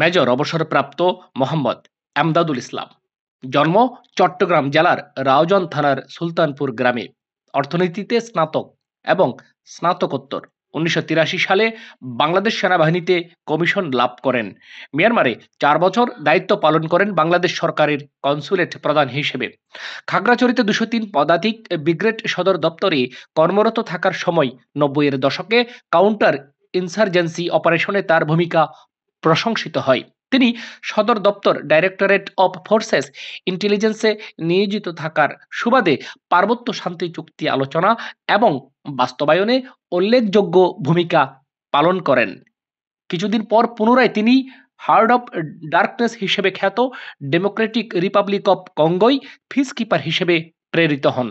Major অবসরপ্রাপ্ত মোহাম্মদ আমদাদুল ইসলাম জন্ম চট্টগ্রাম জেলার রাওজন থানার সুলতানপুর গ্রামে অর্থনীতিতে স্নাতক এবং স্নাতকোত্তর উনিশশো সালে বাংলাদেশ সেনাবাহিনীতে কমিশন লাভ করেন মিয়ানমারে চার বছর দায়িত্ব পালন করেন বাংলাদেশ সরকারের কনসুলেট প্রধান হিসেবে খাগড়াছড়িতে দুশো তিন পদাতিক ব্রিগেড সদর দপ্তরে কর্মরত থাকার সময় নব্বইয়ের দশকে কাউন্টার ইনসার্জেন্সি অপারেশনে তার ভূমিকা প্রশংসিত হয় তিনি সদর দপ্তর ডাইরেক্টরেট অব ফোর্সেস ইন্টেলিজেন্সে নিয়োজিত থাকার সুবাদে পার্বত্য শান্তি চুক্তি আলোচনা এবং বাস্তবায়নে উল্লেখযোগ্য ভূমিকা পালন করেন কিছুদিন পর পুনরায় তিনি হার্ড অফ ডার্কনেস হিসেবে খ্যাত ডেমোক্রেটিক রিপাবলিক অব কঙ্গোয় ফিস কিপার হিসেবে প্রেরিত হন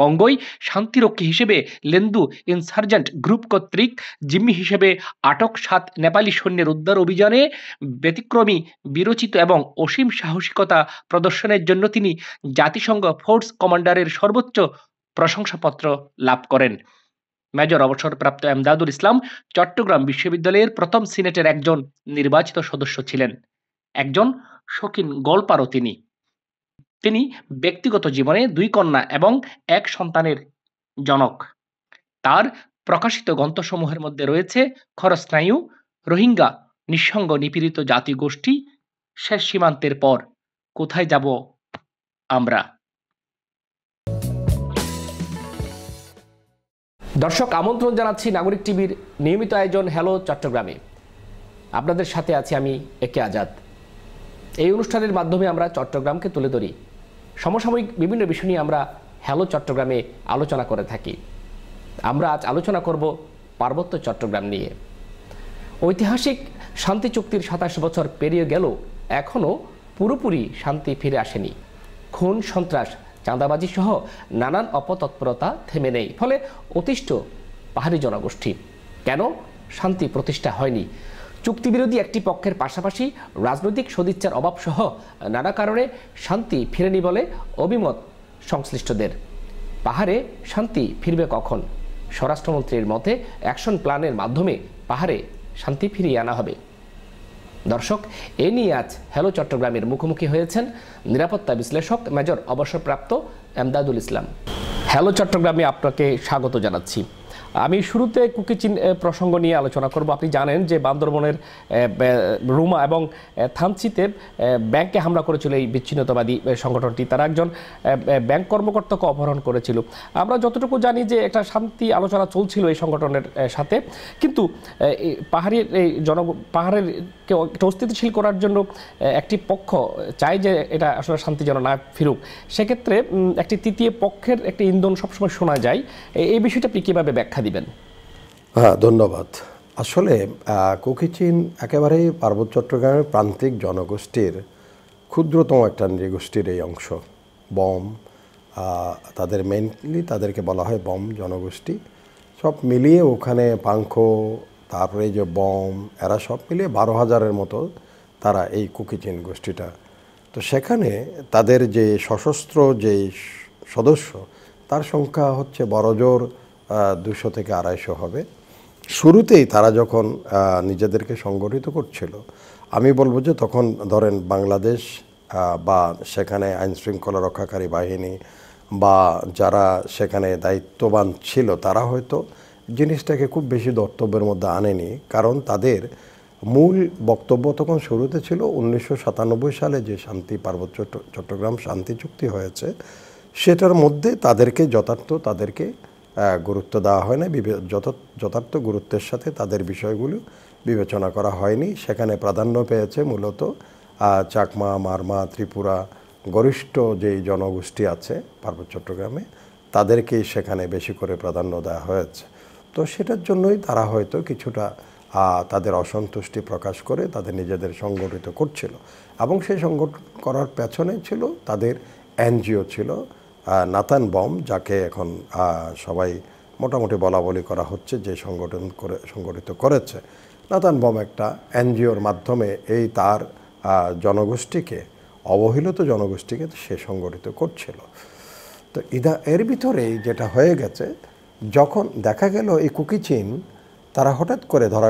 কঙ্গোয় শান্তিরক্ষী হিসেবে লেন্দু ইনসার্জেন্ট গ্রুপ কর্তৃক জিম্মি হিসেবে আটক সাত নেপালি সৈন্যের উদ্ধার অভিযানে ব্যতিক্রমী বিরচিত এবং অসীম সাহসিকতা প্রদর্শনের জন্য তিনি জাতিসংঘ ফোর্স কমান্ডারের সর্বোচ্চ প্রশংসাপত্র লাভ করেন মেজর অবসরপ্রাপ্ত এমদাদুল ইসলাম চট্টগ্রাম বিশ্ববিদ্যালয়ের প্রথম সিনেটের একজন নির্বাচিত সদস্য ছিলেন একজন শৌখিন গল্পারও তিনি তিনি ব্যক্তিগত জীবনে দুই কন্যা এবং এক সন্তানের জনক তার প্রকাশিত গ্রন্থসমূহের মধ্যে রয়েছে খরস্নায়ু রোহিঙ্গা নিঃসঙ্গ নিপীড়িত জাতিগোষ্ঠী শেষ সীমান্তের পর কোথায় যাব আমরা দর্শক আমন্ত্রণ জানাচ্ছি নাগরিক টিভির নিয়মিত আয়োজন হ্যালো চট্টগ্রামে আপনাদের সাথে আছি আমি একে আজাদ এই অনুষ্ঠানের মাধ্যমে আমরা চট্টগ্রামকে তুলে ধরি সমসাময়িক বিভিন্ন বিষয় নিয়ে আমরা হ্যালো চট্টগ্রামে আলোচনা করে থাকি আমরা আজ আলোচনা করব পার্বত্য চট্টগ্রাম নিয়ে ঐতিহাসিক শান্তি চুক্তির সাতাশ বছর পেরিয়ে গেল এখনও পুরোপুরি শান্তি ফিরে আসেনি খুন সন্ত্রাস চাঁদাবাজি সহ নানান অপতৎপরতা থেমে নেই ফলে অতিষ্ঠ পাহাড়ি জনগোষ্ঠী কেন শান্তি প্রতিষ্ঠা হয়নি চুক্তিবিরোধী একটি পক্ষের পাশাপাশি রাজনৈতিক সদিচ্ছার অভাবসহ নানা কারণে শান্তি ফিরেনি বলে অভিমত সংশ্লিষ্টদের পাহাড়ে শান্তি ফিরবে কখন স্বরাষ্ট্রমন্ত্রীর মতে অ্যাকশন প্ল্যানের মাধ্যমে পাহাড়ে শান্তি ফিরিয়ে আনা হবে দর্শক এ নিয়ে আজ হ্যালো চট্টগ্রামের মুখোমুখি হয়েছেন নিরাপত্তা বিশ্লেষক মেজর অবসরপ্রাপ্ত এমদাদুল ইসলাম হ্যালো চট্টগ্রামে আপনাকে স্বাগত জানাচ্ছি আমি শুরুতে কুকি চিন প্রসঙ্গ নিয়ে আলোচনা করব আপনি জানেন যে বান্দরবনের রুমা এবং থানসিতে ব্যাংকে হামলা করেছিল এই বিচ্ছিন্নতাবাদী সংগঠনটি তারা একজন ব্যাংক কর্মকর্তাকে অপহরণ করেছিল আমরা যতটুকু জানি যে একটা শান্তি আলোচনা চলছিল এই সংগঠনের সাথে কিন্তু পাহাড়ের এই জন পাহাড়ের একটু অস্তিত্বশীল করার জন্য একটি পক্ষ চাই যে এটা আসলে শান্তি যেন না ফিরুক সেক্ষেত্রে একটি তৃতীয় পক্ষের একটি ইন্ধন সবসময় শোনা যায় এই বিষয়টা আপনি কীভাবে ব্যাখ্যা দিবেন হ্যাঁ ধন্যবাদ আসলে কোকিচিন একেবারে পার্বত্য চট্টগ্রামের প্রান্তিক জনগোষ্ঠীর ক্ষুদ্রতম একটা নৃগোষ্ঠীর এই অংশ বম তাদের মেনলি তাদেরকে বলা হয় বম জনগোষ্ঠী সব মিলিয়ে ওখানে পাঙ্খ তারপরে যে বম এরা সব মিলিয়ে বারো হাজারের মতো তারা এই কুকিচিন গোষ্ঠীটা তো সেখানে তাদের যে সশস্ত্র যে সদস্য তার সংখ্যা হচ্ছে বড়জোর দুশো থেকে আড়াইশো হবে শুরুতেই তারা যখন নিজেদেরকে সংগঠিত করছিল আমি বলবো যে তখন ধরেন বাংলাদেশ বা সেখানে আইনশৃঙ্খলা রক্ষাকারী বাহিনী বা যারা সেখানে দায়িত্ববান ছিল তারা হয়তো জিনিসটাকে খুব বেশি দর্তব্যের মধ্যে আনেনি কারণ তাদের মূল বক্তব্য তখন শুরুতে ছিল উনিশশো সালে যে শান্তি পার্বত্য চট্টগ্রাম শান্তি চুক্তি হয়েছে সেটার মধ্যে তাদেরকে যথার্থ তাদেরকে গুরুত্ব দেওয়া হয় না যথার্থ গুরুত্বের সাথে তাদের বিষয়গুলো বিবেচনা করা হয়নি সেখানে প্রাধান্য পেয়েছে মূলত চাকমা মারমা ত্রিপুরা গরিষ্ঠ যেই জনগোষ্ঠী আছে পার্বত্য চট্টগ্রামে তাদেরকেই সেখানে বেশি করে প্রাধান্য দেওয়া হয়েছে তো সেটার জন্যই তারা হয়তো কিছুটা তাদের অসন্তুষ্টি প্রকাশ করে তাদের নিজেদের সংগঠিত করছিল এবং সেই সংগঠন করার পেছনে ছিল তাদের এনজিও ছিল নাতান বম যাকে এখন সবাই মোটামুটি বলা বলি করা হচ্ছে যে সংগঠন করে সংগঠিত করেছে নাতান বম একটা এনজিওর মাধ্যমে এই তার জনগোষ্ঠীকে অবহেলিত জনগোষ্ঠীকে সে সংগঠিত করছিল তো ইদা এর ভিতরেই যেটা হয়ে গেছে যখন দেখা গেল এই কুকি চেন তারা হঠাৎ করে ধরা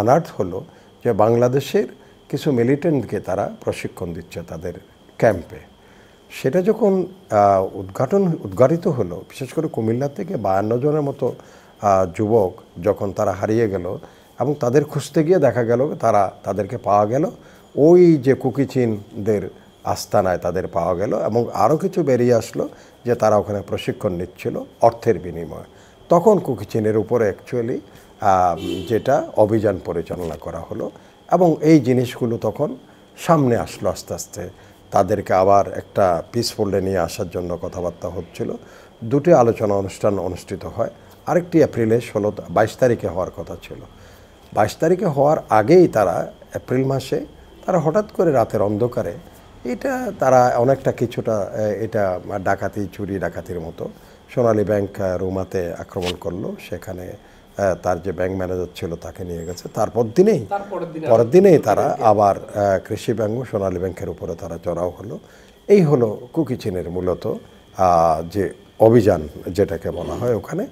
আনার্থ হলো যে বাংলাদেশের কিছু মিলিটেন্টকে তারা প্রশিক্ষণ দিচ্ছে তাদের ক্যাম্পে সেটা যখন উদ্ঘাটন উদ্ঘাটিত হলো বিশেষ করে কুমিল্লা থেকে বায়ান্ন জনের মতো যুবক যখন তারা হারিয়ে গেল এবং তাদের খুঁজতে গিয়ে দেখা গেল তারা তাদেরকে পাওয়া গেল ওই যে কুকিচিনদের আস্তানায় তাদের পাওয়া গেল এবং আরও কিছু বেরিয়ে আসলো যে তারা ওখানে প্রশিক্ষণ নিচ্ছিল অর্থের বিনিময়ে তখন কুকিচিনের উপরে অ্যাকচুয়ালি যেটা অভিযান পরিচালনা করা হলো এবং এই জিনিসগুলো তখন সামনে আসলো আস্তে আস্তে তাদেরকে আবার একটা পিসফুল্ডে নিয়ে আসার জন্য কথাবার্তা হচ্ছিল দুটি আলোচনা অনুষ্ঠান অনুষ্ঠিত হয় আরেকটি এপ্রিলে ষোলো বাইশ তারিখে হওয়ার কথা ছিল বাইশ তারিখে হওয়ার আগেই তারা এপ্রিল মাসে তারা হঠাৎ করে রাতের অন্ধকারে এটা তারা অনেকটা কিছুটা এটা ডাকাতি চুরি ডাকাতির মতো সোনালী ব্যাংক রুমাতে আক্রমণ করলো সেখানে তার যে ব্যাংক ম্যানেজার ছিল তাকে নিয়ে গেছে তারপর দিনেই পরের দিনেই তারা আবার কৃষি ব্যাংক ও সোনালী ব্যাংকের উপরে তারা চড়াও হলো এই হলো কুকিচিনের মূলত যে অভিযান যেটাকে বলা হয় ওখানে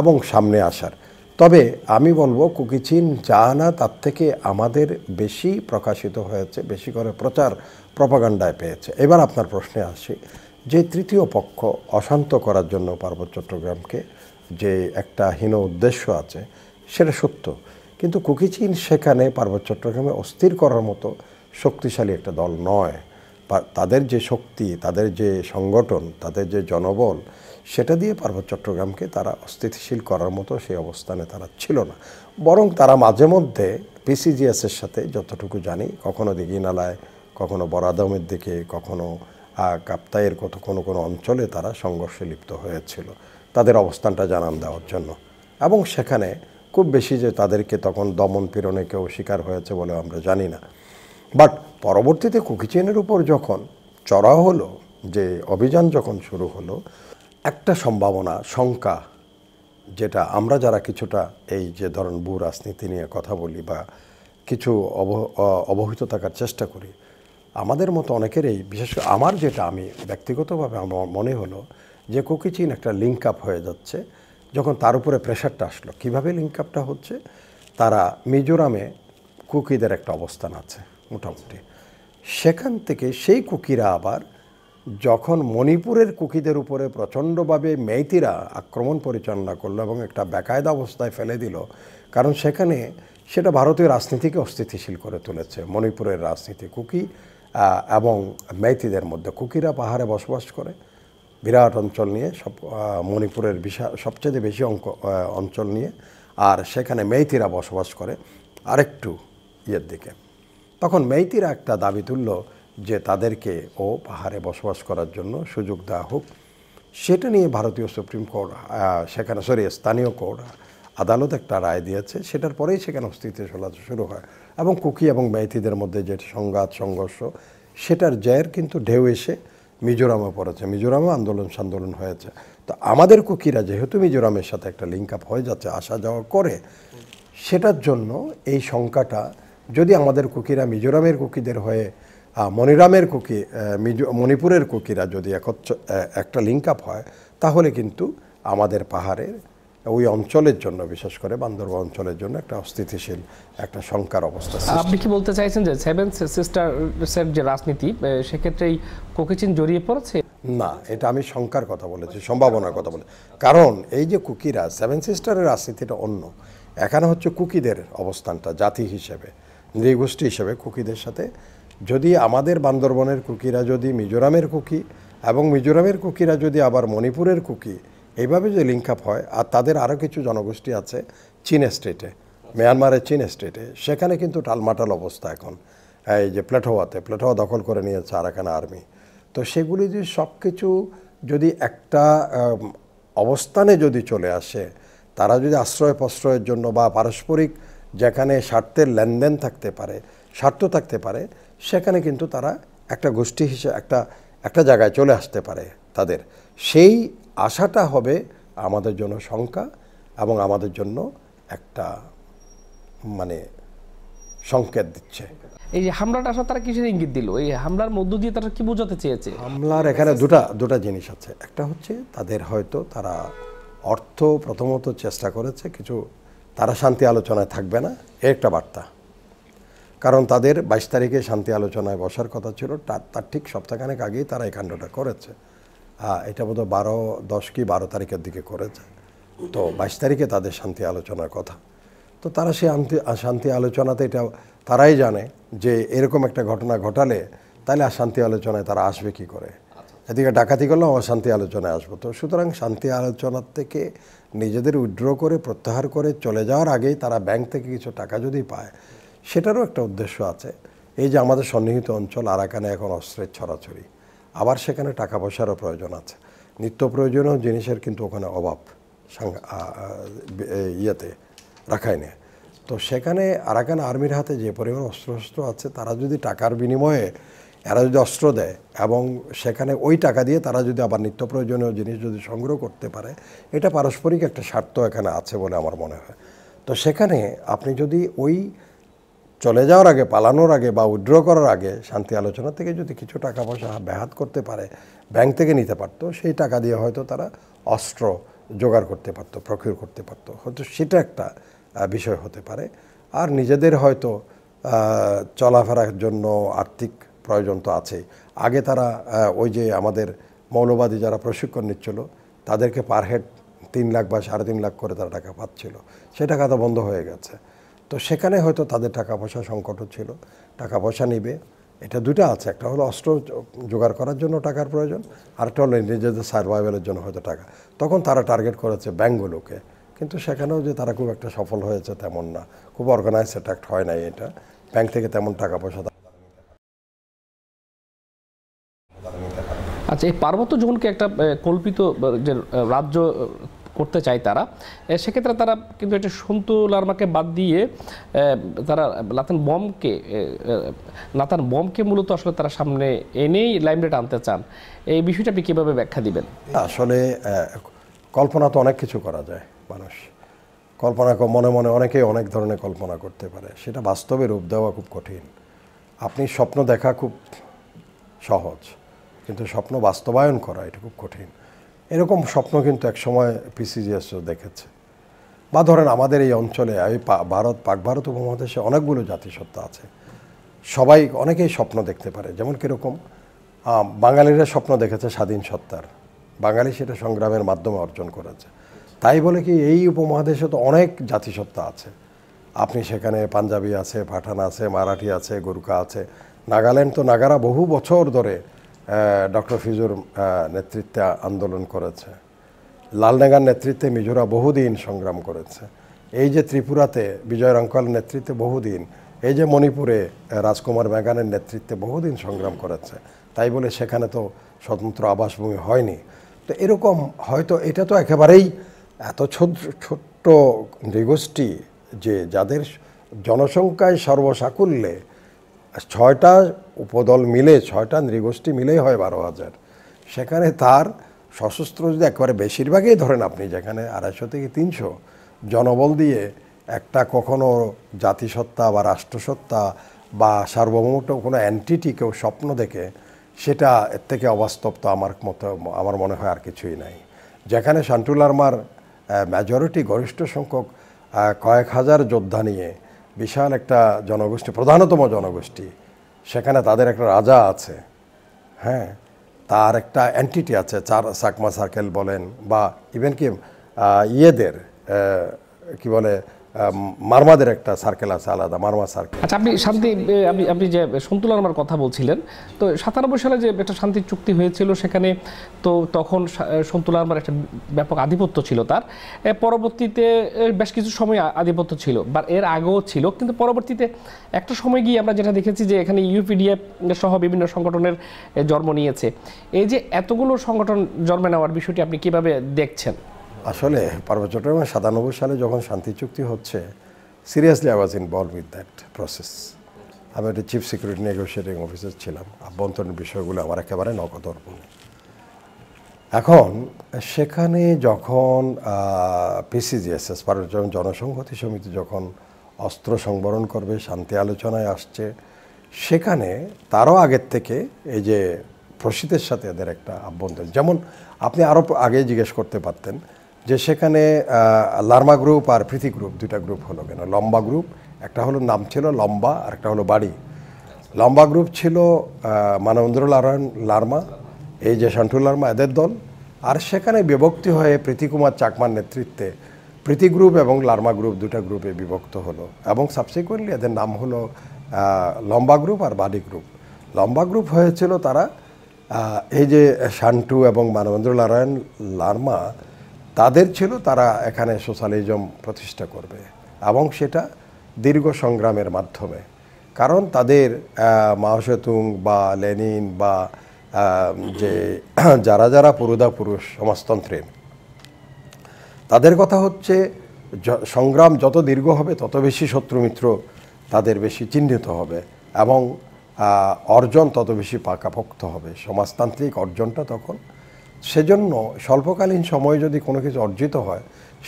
এবং সামনে আসার তবে আমি বলবো কুকিচিন যা না তার থেকে আমাদের বেশি প্রকাশিত হয়েছে বেশি করে প্রচার প্রপাগান্ডায় পেয়েছে এবার আপনার প্রশ্নে আসি যে তৃতীয় পক্ষ অশান্ত করার জন্য পার্বত্য চট্টগ্রামকে যে একটা হীন উদ্দেশ্য আছে সেটা সত্য কিন্তু কুকিচিন সেখানে পার্বত্য চট্টগ্রামে অস্থির করার মতো শক্তিশালী একটা দল নয় তাদের যে শক্তি তাদের যে সংগঠন তাদের যে জনবল সেটা দিয়ে পার্বত্য চট্টগ্রামকে তারা অস্থিতিশীল করার মতো সেই অবস্থানে তারা ছিল না বরং তারা মাঝে মধ্যে পিসিজিএসের সাথে যতটুকু জানি কখনো দিঘিনালায় কখনো বরাদমের দিকে কখনো কাপ্তাইয়ের কত কোনো কোনো অঞ্চলে তারা সংঘর্ষে লিপ্ত হয়েছিল তাদের অবস্থানটা জানান দেওয়ার জন্য এবং সেখানে খুব বেশি যে তাদেরকে তখন দমন পীড়নে কেউ শিকার হয়েছে বলে আমরা জানি না বাট পরবর্তীতে কুকিচেনের উপর যখন চড়া হলো যে অভিযান যখন শুরু হলো একটা সম্ভাবনা শঙ্কা যেটা আমরা যারা কিছুটা এই যে ধরন ভূ রাজনীতি নিয়ে কথা বলি বা কিছু অব অবহিত থাকার চেষ্টা করি আমাদের মতো অনেকেরই বিশেষ করে আমার যেটা আমি ব্যক্তিগতভাবে আমার মনে হলো যে কোকিচিন একটা লিঙ্ক আপ হয়ে যাচ্ছে যখন তার উপরে প্রেশারটা আসলো কীভাবে লিঙ্ক আপটা হচ্ছে তারা মিজোরামে কুকিদের একটা অবস্থান আছে মোটামুটি সেখান থেকে সেই কুকিরা আবার যখন মণিপুরের কুকিদের উপরে প্রচণ্ডভাবে মেইতিরা আক্রমণ পরিচালনা করলো এবং একটা বেকায়দা অবস্থায় ফেলে দিল কারণ সেখানে সেটা ভারতীয় রাজনীতিকে অস্থিতিশীল করে তুলেছে মণিপুরের রাজনীতি কুকি এবং মেইতিদের মধ্যে কুকিরা পাহাড়ে বসবাস করে বিরাট অঞ্চল নিয়ে সব মণিপুরের বিশাল সবচেয়ে বেশি অঙ্ক অঞ্চল নিয়ে আর সেখানে মেইতিরা বসবাস করে আরেকটু ইয়ের দিকে তখন মেইতিরা একটা দাবি তুললো যে তাদেরকে ও পাহাড়ে বসবাস করার জন্য সুযোগ দেওয়া হোক সেটা নিয়ে ভারতীয় সুপ্রিম কোর্ট সেখানে সরি স্থানীয় কোর্ট আদালত একটা রায় দিয়েছে সেটার পরেই সেখানে অস্থিতিশীলতা শুরু হয় এবং কুকি এবং মেথিদের মধ্যে যে সংঘাত সংঘর্ষ সেটার জয়ের কিন্তু ঢেউ এসে মিজোরামে পড়েছে মিজোরামে আন্দোলন সান্দোলন হয়েছে তো আমাদের কুকিরা যেহেতু মিজোরামের সাথে একটা লিঙ্ক আপ হয়ে যাচ্ছে আসা যাওয়া করে সেটার জন্য এই শঙ্কাটা যদি আমাদের কুকিরা মিজোরামের কুকিদের হয়ে মনিরামের কুকি মণিপুরের কুকিরা যদি একটা লিঙ্ক আপ হয় তাহলে কিন্তু আমাদের পাহাড়ের ওই অঞ্চলের জন্য বিশেষ করে বান্দরবা অঞ্চলের জন্য একটা অস্থিতিশীল একটা শঙ্কার অবস্থা আপনি কি বলতে চাইছেন যে সেভেন সিস্টার যে রাজনীতি সেক্ষেত্রে এই কোকিচিন জড়িয়ে পড়েছে না এটা আমি শঙ্কার কথা বলেছি সম্ভাবনার কথা বলে কারণ এই যে কুকিরা সেভেন সিস্টারের রাজনীতিটা অন্য এখানে হচ্ছে কুকিদের অবস্থানটা জাতি হিসেবে নৃগোষ্ঠী হিসেবে কুকিদের সাথে যদি আমাদের বান্দরবনের কুকিরা যদি মিজোরামের কুকি এবং মিজোরামের কুকিরা যদি আবার মণিপুরের কুকি এইভাবে যে লিঙ্ক আপ হয় আর তাদের আরও কিছু জনগোষ্ঠী আছে চীন স্টেটে মিয়ানমারের চীন স্টেটে সেখানে কিন্তু টালমাটাল অবস্থা এখন এই যে প্লেটোয়াতে প্লেটোয়া দখল করে নিয়েছে আরাকানা আর্মি তো সেগুলি যদি সব কিছু যদি একটা অবস্থানে যদি চলে আসে তারা যদি আশ্রয় প্রশ্রয়ের জন্য বা পারস্পরিক যেখানে স্বার্থের লেনদেন থাকতে পারে স্বার্থ থাকতে পারে সেখানে কিন্তু তারা একটা গোষ্ঠী হিসেবে একটা একটা জায়গায় চলে আসতে পারে তাদের সেই আশাটা হবে আমাদের জন্য শঙ্কা এবং আমাদের জন্য একটা মানে সংকেত দিচ্ছে এই হামলাটা আসলে তারা কিসের ইঙ্গিত দিল এই হামলার মধ্য দিয়ে তারা কি বোঝাতে চেয়েছে হামলার এখানে দুটা দুটা জিনিস আছে একটা হচ্ছে তাদের হয়তো তারা অর্থ প্রথমত চেষ্টা করেছে কিছু তারা শান্তি আলোচনায় থাকবে না এর একটা বার্তা কারণ তাদের বাইশ তারিখে শান্তি আলোচনায় বসার কথা ছিল তার ঠিক সপ্তাহখানেক আগেই তারা এই কাণ্ডটা করেছে হ্যাঁ, এটা বোধহয় বারো দশ কি বারো তারিখের দিকে করেছে তো বাইশ তারিখে তাদের শান্তি আলোচনার কথা তো তারা সেই শান্তি আলোচনাতে এটা তারাই জানে যে এরকম একটা ঘটনা ঘটালে তাহলে আর শান্তি আলোচনায় তারা আসবে কি করে আচ্ছা। এদিকে ডাকাতি করলেও আমার শান্তি আলোচনায় আসবো তো সুতরাং শান্তি আলোচনার থেকে নিজেদের উইড্র করে প্রত্যাহার করে চলে যাওয়ার আগেই তারা ব্যাংক থেকে কিছু টাকা যদি পায় সেটারও একটা উদ্দেশ্য আছে এই যে আমাদের সন্নিহিত অঞ্চল আরাকানে এখন অস্ত্রের ছড়াছড়ি আবার সেখানে টাকা পয়সারও প্রয়োজন আছে নিত্য প্রয়োজনীয় জিনিসের কিন্তু ওখানে অভাব ইয়েতে রাখায় নেয় তো সেখানে আরাকান আর্মির হাতে যে পরিমাণ অস্ত্রশস্ত্র আছে তারা যদি টাকার বিনিময়ে এরা যদি অস্ত্র দেয় এবং সেখানে ওই টাকা দিয়ে তারা যদি আবার নিত্য প্রয়োজনীয় জিনিস যদি সংগ্রহ করতে পারে এটা পারস্পরিক একটা স্বার্থ এখানে আছে বলে আমার মনে হয় তো সেখানে আপনি যদি ওই চলে যাওয়ার আগে পালানোর আগে বা উইড্র করার আগে শান্তি আলোচনা থেকে যদি কিছু টাকা পয়সা ব্যাহাত করতে পারে ব্যাংক থেকে নিতে পারত সেই টাকা দিয়ে হয়তো তারা অস্ত্র জোগাড় করতে পারতো প্রকিউর করতে পারতো হয়তো সেটা একটা বিষয় হতে পারে আর নিজেদের হয়তো চলাফেরার জন্য আর্থিক প্রয়োজন তো আছে আগে তারা ওই যে আমাদের মৌলবাদী যারা প্রশিক্ষণ নিচ্ছিল তাদেরকে পার হেড তিন লাখ বা সাড়ে তিন লাখ করে তারা টাকা পাচ্ছিল সে টাকা তো বন্ধ হয়ে গেছে তো সেখানে হয়তো তাদের টাকা পয়সা সংকট ছিল টাকা পয়সা নিবে এটা দুটা আছে একটা হলো অস্ত্র জোগাড় করার জন্য টাকার প্রয়োজন আরেকটা হলো নিজেদের সার্ভাইভালের জন্য হয়তো টাকা তখন তারা টার্গেট করেছে ব্যাঙ্কগুলোকে কিন্তু সেখানেও যে তারা খুব একটা সফল হয়েছে তেমন না খুব অর্গানাইজ অ্যাট্রাক্ট হয় নাই এটা ব্যাংক থেকে তেমন টাকা পয়সা আচ্ছা এই পার্বত্য জোনকে একটা কল্পিত যে রাজ্য করতে চায় তারা সেক্ষেত্রে তারা কিন্তু এটা সন্তু লার্মাকে বাদ দিয়ে তারা লাতান বমকে লাতান বমকে মূলত আসলে তারা সামনে এনেই লাইমলাইট আনতে চান এই বিষয়টা আপনি কীভাবে ব্যাখ্যা দিবেন আসলে কল্পনা তো অনেক কিছু করা যায় মানুষ কল্পনা মনে মনে অনেকে অনেক ধরনের কল্পনা করতে পারে সেটা বাস্তবে রূপ দেওয়া খুব কঠিন আপনি স্বপ্ন দেখা খুব সহজ কিন্তু স্বপ্ন বাস্তবায়ন করা এটা খুব কঠিন এরকম স্বপ্ন কিন্তু এক সময় পিসিজিএসও দেখেছে বা ধরেন আমাদের এই অঞ্চলে এই ভারত পাক ভারত উপমহাদেশে অনেকগুলো জাতিসত্তা আছে সবাই অনেকেই স্বপ্ন দেখতে পারে যেমন কীরকম বাঙালিরা স্বপ্ন দেখেছে স্বাধীন সত্তার বাঙালি সেটা সংগ্রামের মাধ্যমে অর্জন করেছে তাই বলে কি এই উপমহাদেশে তো অনেক জাতিসত্তা আছে আপনি সেখানে পাঞ্জাবি আছে পাঠান আছে মারাঠি আছে গোরখা আছে নাগাল্যান্ড তো নাগারা বহু বছর ধরে ডক্টর ফিজুর নেতৃত্বে আন্দোলন করেছে লালডাঙ্গার নেতৃত্বে মিজোরা বহুদিন সংগ্রাম করেছে এই যে ত্রিপুরাতে বিজয় রঙ্কাল নেতৃত্বে বহুদিন এই যে মণিপুরে রাজকুমার ম্যাগানের নেতৃত্বে বহুদিন সংগ্রাম করেছে তাই বলে সেখানে তো স্বতন্ত্র আবাসভূমি হয়নি তো এরকম হয়তো এটা তো একেবারেই এত ছোট্ট নৃগোষ্ঠী যে যাদের জনসংখ্যায় সর্বসাকুল্যে ছয়টা উপদল মিলে ছয়টা নৃগোষ্ঠী মিলেই হয় বারো হাজার সেখানে তার সশস্ত্র যদি একবারে বেশিরভাগই ধরেন আপনি যেখানে আড়াইশো থেকে তিনশো জনবল দিয়ে একটা কখনো জাতিসত্তা বা রাষ্ট্রসত্তা বা সার্বভৌমত্ব কোনো অ্যান্টিটি কেউ স্বপ্ন দেখে সেটা এর থেকে অবাস্তব তো আমার মতো আমার মনে হয় আর কিছুই নাই যেখানে শান্টুল মেজরিটি গরিষ্ঠ সংখ্যক কয়েক হাজার যোদ্ধা নিয়ে বিশাল একটা জনগোষ্ঠী প্রধানতম জনগোষ্ঠী সেখানে তাদের একটা রাজা আছে হ্যাঁ তার একটা অ্যান্টিটি আছে চার সাকমা সার্কেল বলেন বা ইভেন কি ইয়েদের কি বলে মারমাদের একটা সার্কেল আছে আলাদা মারমা সার্কেল আচ্ছা আপনি শান্তি আপনি আপনি যে সন্তুলার আমার কথা বলছিলেন তো সাতানব্বই সালে যে একটা শান্তি চুক্তি হয়েছিল সেখানে তো তখন সন্তুলার আমার একটা ব্যাপক আধিপত্য ছিল তার পরবর্তীতে বেশ কিছু সময় আধিপত্য ছিল বা এর আগেও ছিল কিন্তু পরবর্তীতে একটা সময় গিয়ে আমরা যেটা দেখেছি যে এখানে ইউপিডিএফ সহ বিভিন্ন সংগঠনের জন্ম নিয়েছে এই যে এতগুলো সংগঠন জন্মে নেওয়ার বিষয়টি আপনি কিভাবে দেখছেন আসলে পার্বত্য চট্টগ্রামে সাতানব্বই সালে যখন শান্তি চুক্তি হচ্ছে seriously I was involve with that process আমি একটা চিফ সিকিউরিটি নেগোসিয়েটিং অফিসার ছিলাম আভ্যন্তরীণ বিষয়গুলো আমার একেবারে নকদর্পণ এখন সেখানে যখন পিসিজিএসএস পার্বত্য জনসংহতি সমিতি যখন অস্ত্র সংবরণ করবে শান্তি আলোচনায় আসছে সেখানে তারও আগের থেকে এই যে প্রসিদের সাথে এদের একটা আভ্যন্তরীণ যেমন আপনি আরও আগে জিজ্ঞেস করতে পারতেন যে সেখানে লার্মা গ্রুপ আর প্রীতি গ্রুপ দুটা গ্রুপ হলো কেন লম্বা গ্রুপ একটা হলো নাম ছিল লম্বা আর একটা হলো বাড়ি লম্বা গ্রুপ ছিল মানবেন্দ্র নারায়ণ লার্মা এই যে শান্টু লার্মা এদের দল আর সেখানে বিভক্তি হয়ে প্রীতিকুমার চাকমার নেতৃত্বে প্রীতি গ্রুপ এবং লার্মা গ্রুপ দুটা গ্রুপে বিভক্ত হলো এবং সাবসিকুয়েন্টলি এদের নাম হলো লম্বা গ্রুপ আর বাডি গ্রুপ লম্বা গ্রুপ হয়েছিল তারা এই যে শান্টু এবং মানবেন্দ্র নারায়ণ লার্মা তাদের ছিল তারা এখানে সোশ্যালিজম প্রতিষ্ঠা করবে এবং সেটা দীর্ঘ সংগ্রামের মাধ্যমে কারণ তাদের মাহসেতুং বা লেনিন বা যে যারা যারা পুরুদা পুরুষ সমাজতন্ত্রে তাদের কথা হচ্ছে সংগ্রাম যত দীর্ঘ হবে তত বেশি শত্রু মিত্র তাদের বেশি চিহ্নিত হবে এবং অর্জন তত বেশি পাকাপোক্ত হবে সমাজতান্ত্রিক অর্জনটা তখন সেজন্য স্বল্পকালীন সময় যদি কোনো কিছু অর্জিত হয়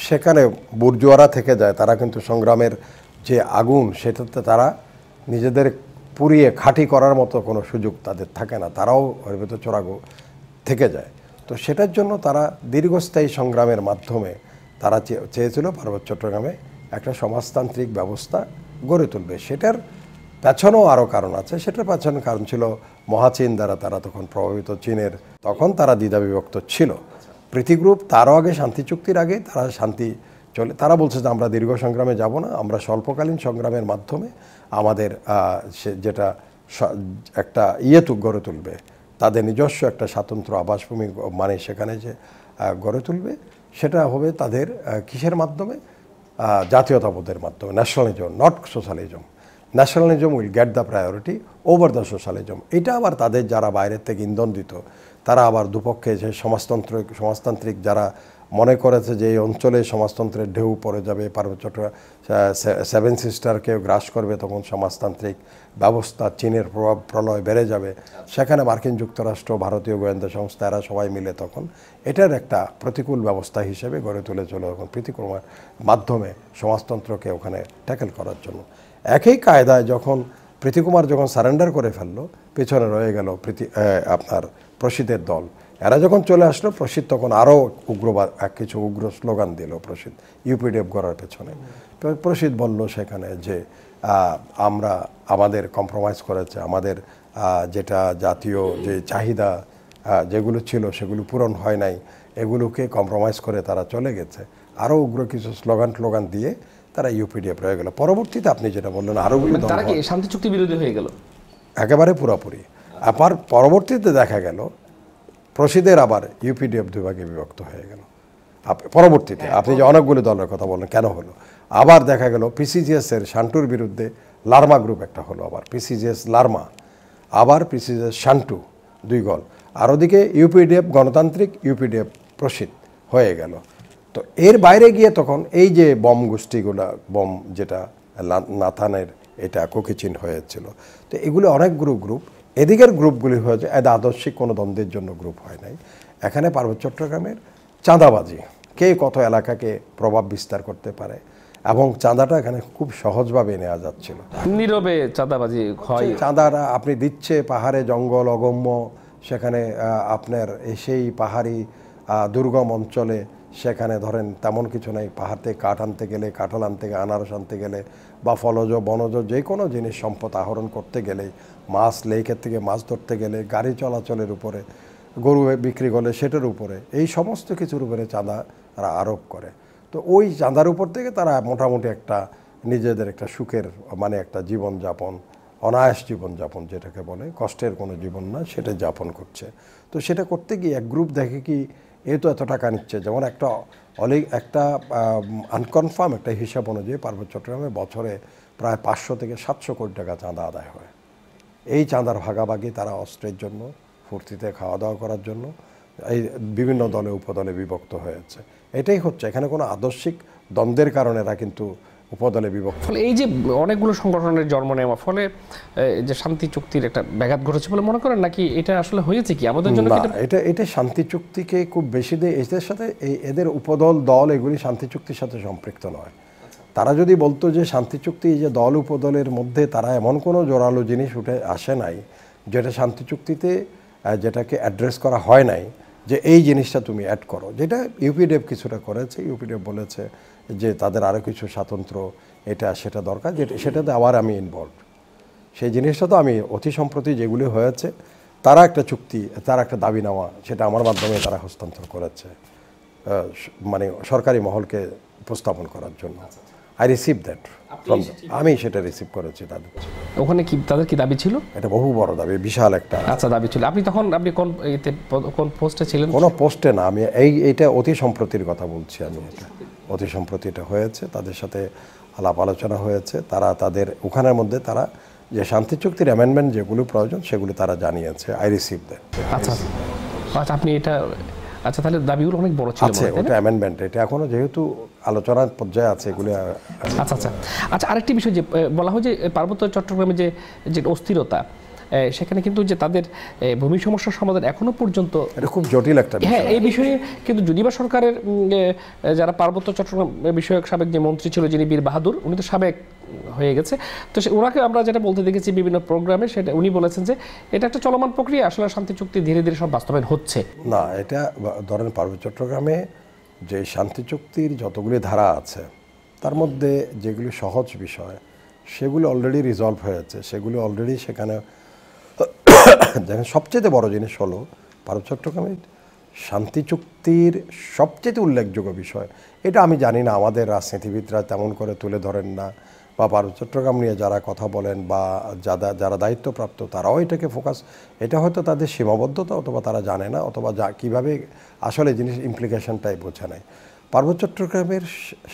সেখানে বুর্জোয়ারা থেকে যায় তারা কিন্তু সংগ্রামের যে আগুন সেটাতে তারা নিজেদের পুড়িয়ে খাঁটি করার মতো কোনো সুযোগ তাদের থাকে না তারাও হরবেত চোরাগো থেকে যায় তো সেটার জন্য তারা দীর্ঘস্থায়ী সংগ্রামের মাধ্যমে তারা চেয়েছিল পার্বত্য চট্টগ্রামে একটা সমাজতান্ত্রিক ব্যবস্থা গড়ে তুলবে সেটার পেছনেও আরও কারণ আছে সেটার পেছনে কারণ ছিল মহাচীন দ্বারা তারা তখন প্রভাবিত চীনের তখন তারা দ্বিধা বিভক্ত ছিল প্রীতি গ্রুপ তারও আগে শান্তি চুক্তির আগে তারা শান্তি চলে তারা বলছে যে আমরা দীর্ঘ সংগ্রামে যাব না আমরা স্বল্পকালীন সংগ্রামের মাধ্যমে আমাদের সে যেটা একটা ইয়ে গড়ে তুলবে তাদের নিজস্ব একটা স্বাতন্ত্র আবাসভূমি মানে সেখানে যে গড়ে তুলবে সেটা হবে তাদের কিসের মাধ্যমে জাতীয়তাবোধের মাধ্যমে nationalism not socialism nationalism will get the priority over the socialism এটা আবার তাদের যারা বাইরের থেকে ইন্ধন দিত তারা আবার দুপক্ষে যে সমাজতন্ত্র সমাজতান্ত্রিক যারা মনে করেছে যে এই অঞ্চলে সমাজতন্ত্রের ঢেউ পড়ে যাবে পার্বত্যটা সেভেন সিস্টারকে গ্রাস করবে তখন সমাজতান্ত্রিক ব্যবস্থা চীনের প্রভাব প্রলয় বেড়ে যাবে সেখানে মার্কিন যুক্তরাষ্ট্র ভারতীয় গোয়েন্দা সংস্থা এরা সবাই মিলে তখন এটার একটা প্রতিকূল ব্যবস্থা হিসেবে গড়ে তুলে চলে তখন প্রতিকূল মাধ্যমে সমাজতন্ত্রকে ওখানে ট্যাকেল করার জন্য একই কায়দায় যখন প্রীতিকুমার যখন সারেন্ডার করে ফেললো পেছনে রয়ে গেল প্রীতি আপনার প্রসিদের দল এরা যখন চলে আসলো প্রসিদ তখন আরও উগ্রবাদ কিছু উগ্র স্লোগান দিল প্রসিদ ইউপিডিএফ গড়ার পেছনে প্রসিদ বলল সেখানে যে আমরা আমাদের কম্প্রোমাইজ করেছে আমাদের যেটা জাতীয় যে চাহিদা যেগুলো ছিল সেগুলো পূরণ হয় নাই এগুলোকে কম্প্রোমাইজ করে তারা চলে গেছে আরও উগ্র কিছু স্লোগান স্লোগান দিয়ে তারা ইউপিডিএ প্রয়োগ গেল পরবর্তীতে আপনি যেটা বললেন আরও মানে তারা কি শান্তি চুক্তি বিরোধী হয়ে গেল একেবারে পুরোপুরি আবার পরবর্তীতে দেখা গেল প্রসিদের আবার ইউপিডিএফ দুভাগে বিভক্ত হয়ে গেল পরবর্তীতে হ্যাঁ, আপনি যে অনেকগুলি দলের কথা বললেন কেন হলো আবার দেখা গেল পিসিজিএসের শান্টুর বিরুদ্ধে লার্মা গ্রুপ একটা হলো আবার পিসিজিএস লার্মা আবার পিসিজিএস শান্টু দুই গল আর ওদিকে ইউপিডিএফ গণতান্ত্রিক ইউপিডিএফ প্রসিদ্ধ হয়ে গেল তো এর বাইরে গিয়ে তখন এই যে বম গোষ্ঠীগুলা বম যেটা নাথানের এটা কোকিচিন হয়েছিল তো এগুলো অনেকগুলো গ্রুপ এদিকের গ্রুপগুলি হয়েছে এদের আদর্শিক কোনো দ্বন্দ্বের জন্য গ্রুপ হয় নাই এখানে পার্বত্য চট্টগ্রামের চাঁদাবাজি কে কত এলাকাকে প্রভাব বিস্তার করতে পারে এবং চাঁদাটা এখানে খুব সহজভাবে নেওয়া যাচ্ছিল নীরবে চাঁদাবাজি হয় চাঁদাটা আপনি দিচ্ছে পাহাড়ে জঙ্গল অগম্য সেখানে আপনার সেই পাহাড়ি দুর্গম অঞ্চলে সেখানে ধরেন তেমন কিছু নেই পাহাড়তে কাঠ আনতে গেলে কাঁঠাল আনতে গেলে আনারস আনতে গেলে বা ফলজ বনজ যে কোনো জিনিস সম্পদ আহরণ করতে গেলে মাছ লেকের থেকে মাছ ধরতে গেলে গাড়ি চলাচলের উপরে গরু বিক্রি করলে সেটার উপরে এই সমস্ত কিছুর উপরে চাঁদা তারা আরোপ করে তো ওই চাঁদার উপর থেকে তারা মোটামুটি একটা নিজেদের একটা সুখের মানে একটা জীবনযাপন অনায়াস জীবনযাপন যেটাকে বলে কষ্টের কোনো জীবন না সেটা যাপন করছে তো সেটা করতে গিয়ে এক গ্রুপ দেখে কি এ তো এত টাকা নিচ্ছে যেমন একটা অলি একটা আনকনফার্ম একটা হিসাব অনুযায়ী পার্বত্য চট্টগ্রামে বছরে প্রায় পাঁচশো থেকে সাতশো কোটি টাকা চাঁদা আদায় হয় এই চাঁদার ভাগাভাগি তারা অস্ত্রের জন্য ফুর্তিতে খাওয়া দাওয়া করার জন্য এই বিভিন্ন দলে উপদলে বিভক্ত হয়েছে এটাই হচ্ছে এখানে কোনো আদর্শিক দ্বন্দ্বের কারণে এরা কিন্তু উপদলে বিভক্ত ফলে এই যে অনেকগুলো সংগঠনের জন্ম নেওয়া ফলে যে শান্তি চুক্তির একটা ব্যাঘাত ঘটেছে বলে মনে করেন নাকি এটা আসলে হয়েছে কি আমাদের জন্য এটা এটা শান্তি চুক্তিকে খুব বেশি দিয়ে এদের সাথে এদের উপদল দল এগুলি শান্তি চুক্তির সাথে সম্পৃক্ত নয় তারা যদি বলতো যে শান্তি চুক্তি যে দল উপদলের মধ্যে তারা এমন কোনো জোরালো জিনিস উঠে আসে নাই যেটা শান্তি চুক্তিতে যেটাকে অ্যাড্রেস করা হয় নাই যে এই জিনিসটা তুমি অ্যাড করো যেটা ইউপিডিএফ কিছুটা করেছে ইউপিডিএফ বলেছে যে তাদের আরও কিছু স্বাতন্ত্র এটা সেটা দরকার যেটা সেটাতে আবার আমি ইনভলভ সেই জিনিসটা তো আমি অতি সম্প্রতি যেগুলি হয়েছে তারা একটা চুক্তি তারা একটা দাবি নেওয়া সেটা আমার মাধ্যমে তারা হস্তান্তর করেছে মানে সরকারি মহলকে উপস্থাপন করার জন্য আই রিসিভ দ্যাট আমি সেটা রিসিভ করেছি তাদের ওখানে কি তাদের কি দাবি ছিল এটা বহু বড় দাবি বিশাল একটা আচ্ছা দাবি ছিল আপনি তখন আপনি কোন কোন পোস্টে ছিলেন কোনো পোস্টে না আমি এই এটা অতি সম্প্রতির কথা বলছি আমি এটা অতি সম্প্রতি এটা হয়েছে তাদের সাথে আলাপ আলোচনা হয়েছে তারা তাদের ওখানের মধ্যে তারা যে শান্তি চুক্তির অ্যামেন্ডমেন্ট যেগুলো প্রয়োজন সেগুলো তারা জানিয়েছে আই রিসিভ দ্যাট আচ্ছা আচ্ছা আপনি এটা আচ্ছা তাহলে দাবিগুলো অনেক বড় ছিল আচ্ছা ওটা অ্যামেন্ডমেন্ট এটা এখনো যেহেতু আলোচনার পর্যায়ে আছে এগুলি আচ্ছা আচ্ছা আচ্ছা আরেকটি বিষয় যে বলা হয় যে পার্বত্য চট্টগ্রামে যে যে অস্থিরতা সেখানে কিন্তু যে তাদের ভূমি সমস্যার সমাধান এখনো পর্যন্ত এটা খুব জটিল একটা হ্যাঁ এই বিষয়ে কিন্তু যদি বা সরকারের যারা পার্বত্য চট্টগ্রাম বিষয়ক সাবেক যে মন্ত্রী ছিল যিনি বীর বাহাদুর উনি তো সাবেক হয়ে গেছে তো সে ওনাকে আমরা যেটা বলতে দেখেছি বিভিন্ন প্রোগ্রামে সেটা উনি বলেছেন যে এটা একটা চলমান প্রক্রিয়া আসলে শান্তি চুক্তি ধীরে ধীরে সব বাস্তবায়ন হচ্ছে না এটা ধরেন পার্বত্য চট্টগ্রামে যে শান্তি চুক্তির যতগুলি ধারা আছে তার মধ্যে যেগুলি সহজ বিষয় সেগুলি অলরেডি রিজলভ হয়েছে সেগুলি অলরেডি সেখানে দেখেন সবচেয়ে বড় জিনিস হলো ভারত চট্টগ্রামে শান্তি চুক্তির সবচেয়ে উল্লেখযোগ্য বিষয় এটা আমি জানি না আমাদের রাজনীতিবিদরা তেমন করে তুলে ধরেন না বা পারো চট্টগ্রাম নিয়ে যারা কথা বলেন বা যারা যারা দায়িত্বপ্রাপ্ত তারাও এটাকে ফোকাস এটা হয়তো তাদের সীমাবদ্ধতা অথবা তারা জানে না অথবা যা কীভাবে আসলে জিনিস ইমপ্লিকেশনটাই বোঝে নেয় পার্বত্য চট্টগ্রামের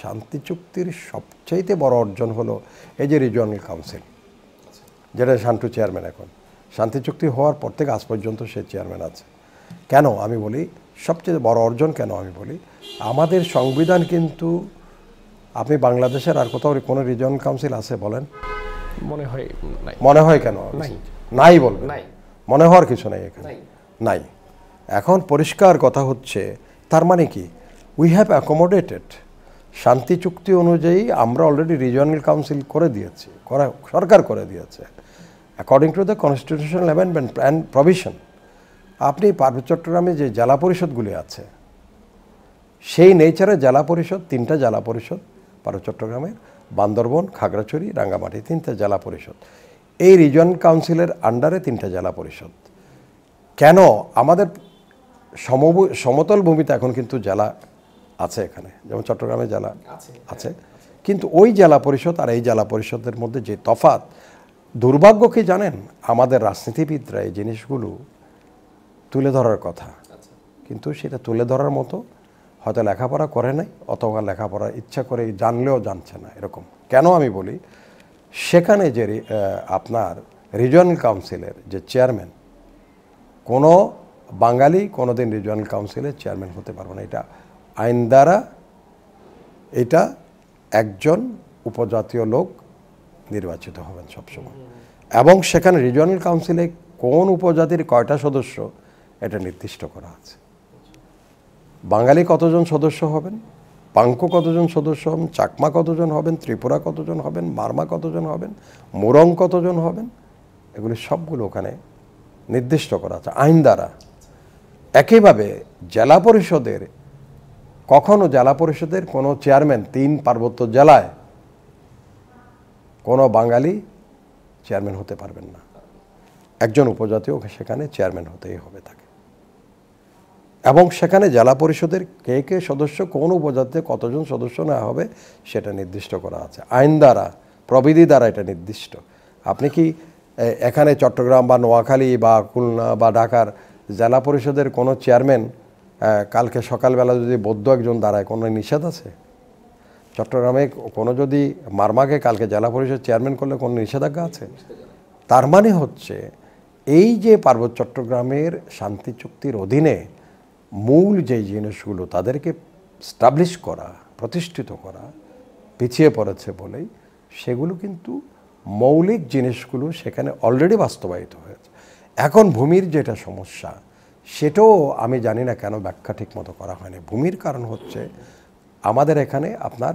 শান্তি চুক্তির সবচাইতে বড় অর্জন হলো এই যে রিজিয়নাল কাউন্সিল যেটা শান্টু চেয়ারম্যান এখন শান্তি চুক্তি হওয়ার পর থেকে আজ পর্যন্ত সে চেয়ারম্যান আছে কেন আমি বলি সবচেয়ে বড় অর্জন কেন আমি বলি আমাদের সংবিধান কিন্তু আপনি বাংলাদেশের আর কোথাও কোনো রিজন কাউন্সিল আছে বলেন মনে হয় মনে হয় কেন নাই বলবেন মনে হওয়ার কিছু নাই এখানে নাই এখন পরিষ্কার কথা হচ্ছে তার মানে কি উই হ্যাভ অ্যাকোমোডেটেড শান্তি চুক্তি অনুযায়ী আমরা অলরেডি রিজনাল কাউন্সিল করে দিয়েছি করা সরকার করে দিয়েছে according to the constitutional amendment plan provision আপনি পার্বত্য চট্টগ্রামে যে জেলা পরিষদগুলি আছে সেই নেচারে জেলা পরিষদ তিনটা জেলা পরিষদ পারো চট্টগ্রামের বান্দরবন খাগড়াছড়ি রাঙ্গামাটি তিনটা জেলা পরিষদ এই রিজন কাউন্সিলের আন্ডারে তিনটা জেলা পরিষদ কেন আমাদের সম সমতল ভূমিতে এখন কিন্তু জেলা আছে এখানে যেমন চট্টগ্রামে জেলা আছে হ্যাঁ, কিন্তু ওই জেলা পরিষদ আর এই জেলা পরিষদের মধ্যে যে তফাত দুর্ভাগ্য কি জানেন আমাদের রাজনীতিবিদরা এই জিনিসগুলো তুলে ধরার কথা আচ্ছা। কিন্তু সেটা তুলে ধরার মতো হয়তো লেখাপড়া করে নাই অথবা লেখাপড়া ইচ্ছা করে জানলেও জানছে না এরকম কেন আমি বলি সেখানে যে আপনার রিজিয়নাল কাউন্সিলের যে চেয়ারম্যান কোনো বাঙালি কোনো দিন কাউন্সিলের চেয়ারম্যান হতে পারবে না এটা আইন দ্বারা এটা একজন উপজাতীয় লোক নির্বাচিত হবেন সবসময় এবং সেখানে রিজনাল কাউন্সিলে কোন উপজাতির কয়টা সদস্য এটা নির্দিষ্ট করা আছে বাঙালি কতজন সদস্য হবেন পাঙ্ক কতজন সদস্য হবেন চাকমা কতজন হবেন ত্রিপুরা কতজন হবেন মারমা কতজন হবেন মোরং কতজন হবেন এগুলি সবগুলো ওখানে নির্দিষ্ট করা আছে আইন দ্বারা একইভাবে জেলা পরিষদের কখনো জেলা পরিষদের কোনো চেয়ারম্যান তিন পার্বত্য জেলায় কোনো বাঙালি চেয়ারম্যান হতে পারবেন না একজন উপজাতীয় সেখানে চেয়ারম্যান হতেই হবে তাকে এবং সেখানে জেলা পরিষদের কে কে সদস্য কোন উপজাতিতে কতজন সদস্য না হবে সেটা নির্দিষ্ট করা আছে আইন দ্বারা প্রবিধি দ্বারা এটা নির্দিষ্ট আপনি কি এখানে চট্টগ্রাম বা নোয়াখালী বা খুলনা বা ঢাকার জেলা পরিষদের কোনো চেয়ারম্যান কালকে সকালবেলা যদি বৌদ্ধ একজন দাঁড়ায় কোনো নিষেধ আছে চট্টগ্রামে কোনো যদি মারমাকে কালকে জেলা পরিষদ চেয়ারম্যান করলে কোনো নিষেধাজ্ঞা আছে তার মানে হচ্ছে এই যে পার্বত্য চট্টগ্রামের শান্তি চুক্তির অধীনে মূল যে জিনিসগুলো তাদেরকে স্টাবলিশ করা প্রতিষ্ঠিত করা পিছিয়ে পড়েছে বলেই সেগুলো কিন্তু মৌলিক জিনিসগুলো সেখানে অলরেডি বাস্তবায়িত হয়েছে এখন ভূমির যেটা সমস্যা সেটাও আমি জানি না কেন ব্যাখ্যা ঠিক মতো করা হয়নি ভূমির কারণ হচ্ছে আমাদের এখানে আপনার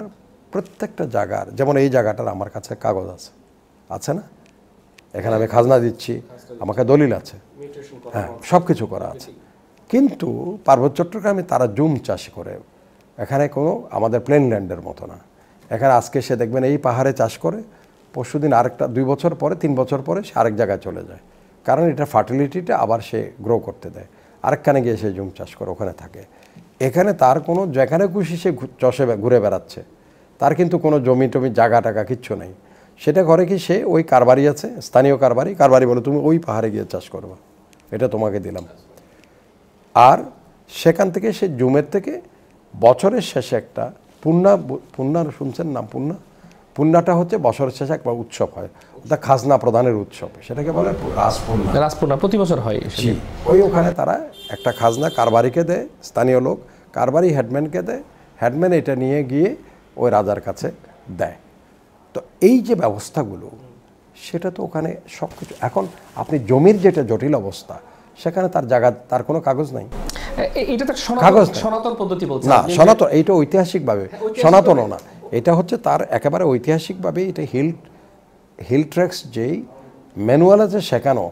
প্রত্যেকটা জায়গার যেমন এই জায়গাটার আমার কাছে কাগজ আছে আছে না এখানে আমি খাজনা দিচ্ছি আমাকে দলিল আছে হ্যাঁ সব কিছু করা আছে কিন্তু পার্বত্য চট্টগ্রামে তারা জুম চাষ করে এখানে কোনো আমাদের প্লেন ল্যান্ডের মতো না এখানে আজকে সে দেখবেন এই পাহাড়ে চাষ করে পরশু দিন আরেকটা দুই বছর পরে তিন বছর পরে সে আরেক জায়গায় চলে যায় কারণ এটা ফার্টিলিটিটা আবার সে গ্রো করতে দেয় আরেকখানে গিয়ে সে জুম চাষ করে ওখানে থাকে এখানে তার কোনো যেখানে খুশি সে চষে ঘুরে বেড়াচ্ছে তার কিন্তু কোনো জমি টমি জায়গা টাকা কিচ্ছু নেই সেটা করে কি সে ওই কারবারি আছে স্থানীয় কারবারি কারবারি বলে তুমি ওই পাহাড়ে গিয়ে চাষ করবা এটা তোমাকে দিলাম আর সেখান থেকে সে জুমের থেকে বছরের শেষে একটা পূর্ণা পূর্ণা শুনছেন নাম পূর্ণা পূর্ণাটা হচ্ছে বছরের শেষে একবার উৎসব হয় ওটা খাজনা প্রদানের উৎসব সেটাকে বলে রাজপূর্ণা রাজপূর্ণা প্রতি বছর হয় ওই ওখানে তারা একটা খাজনা কারবারিকে দেয় স্থানীয় লোক কারবারি হেডম্যানকে দেয় হেডম্যান এটা নিয়ে গিয়ে ওই রাজার কাছে দেয় তো এই যে ব্যবস্থাগুলো সেটা তো ওখানে সব কিছু এখন আপনি জমির যেটা জটিল অবস্থা সেখানে তার জায়গা তার কোনো কাগজ নাই এটা তো সনাতন পদ্ধতি বলছে না সনাতন এটা হ্যাঁ, ঐতিহাসিকভাবে সনাতনও না এটা হচ্ছে তার একেবারে ঐতিহাসিকভাবে এটা হিল হিল ট্র্যাক্স যেই ম্যানুয়াল আছে শেখানো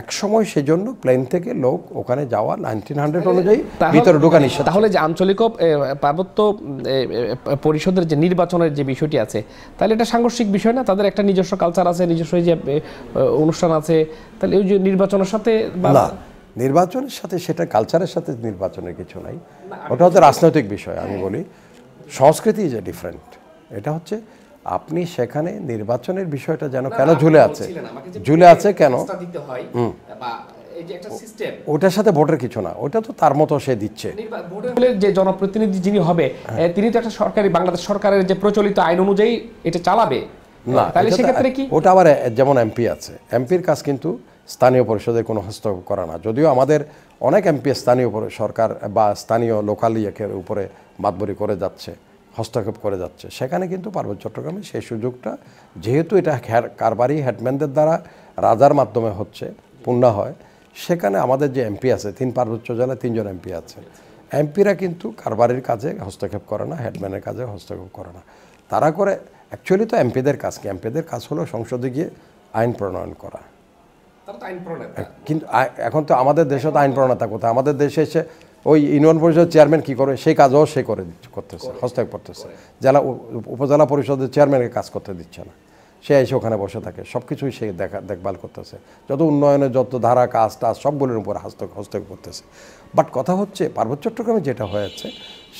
এক সময় সেজন্য প্লেন থেকে লোক ওখানে যাওয়া নাইনটিন হান্ড্রেড অনুযায়ী ভিতরে ঢোকা নিষেধ তাহলে যে আঞ্চলিক পার্বত্য পরিষদের যে নির্বাচনের যে বিষয়টি আছে তাহলে এটা সাংঘর্ষিক বিষয় না তাদের একটা নিজস্ব কালচার আছে নিজস্ব যে অনুষ্ঠান আছে তাহলে ওই যে নির্বাচনের সাথে না নির্বাচনের সাথে সেটা কালচারের সাথে নির্বাচনের কিছু নাই ওটা হচ্ছে রাজনৈতিক বিষয় আমি হ্যাঁ। বলি সংস্কৃতি ইজ এ ডিফারেন্ট এটা হচ্ছে আপনি সেখানে নির্বাচনের বিষয়টা যেন কেন ঝুলে আছে ঝুলে আছে কেন ওটার সাথে ভোটের কিছু না ওটা তো তার মতো সে দিচ্ছে যে জনপ্রতিনিধি যিনি হবে হ্যাঁ। তিনি তো একটা সরকারি বাংলাদেশ সরকারের যে প্রচলিত আইন অনুযায়ী এটা চালাবে না তাহলে সেক্ষেত্রে কি ওটা আবার যেমন এমপি আছে এমপির কাজ কিন্তু স্থানীয় পরিষদের কোনো হস্তক্ষেপ করা না যদিও আমাদের অনেক এমপি স্থানীয় সরকার বা স্থানীয় লোকাল ইয়েকের উপরে বাদবরি করে যাচ্ছে হস্তক্ষেপ করে যাচ্ছে সেখানে কিন্তু পার্বত্য চট্টগ্রামে সেই সুযোগটা যেহেতু এটা কারবারি হেডম্যানদের দ্বারা রাজার মাধ্যমে হচ্ছে পূর্ণা হয় সেখানে আমাদের যে এমপি আছে তিন পার্বত্য জেলায় তিনজন এমপি আছে এমপিরা কিন্তু কারবারির কাজে হস্তক্ষেপ করে না হেডম্যানের কাজে হস্তক্ষেপ করে না তারা করে অ্যাকচুয়ালি তো এমপিদের কাজ কি এমপিদের কাজ হলো সংসদে গিয়ে আইন প্রণয়ন করা কিন্তু এখন তো আমাদের দেশে তো আইন প্রণেতা কোথায় আমাদের দেশে এসে ওই ইউনিয়ন পরিষদের চেয়ারম্যান কি করে সেই কাজও সে করে করতেছে হস্তক্ষেপ করতেছে জেলা উপজেলা পরিষদের চেয়ারম্যানকে কাজ করতে দিচ্ছে না সে এসে ওখানে বসে থাকে সব কিছুই সে দেখা দেখভাল করতেছে যত উন্নয়নের যত ধারা কাজ টাজ সবগুলোর উপর হস্তক্ষেপ হস্তক্ষেপ করতেছে বাট কথা হচ্ছে পার্বত্য চট্টগ্রামে যেটা হয়ে যাচ্ছে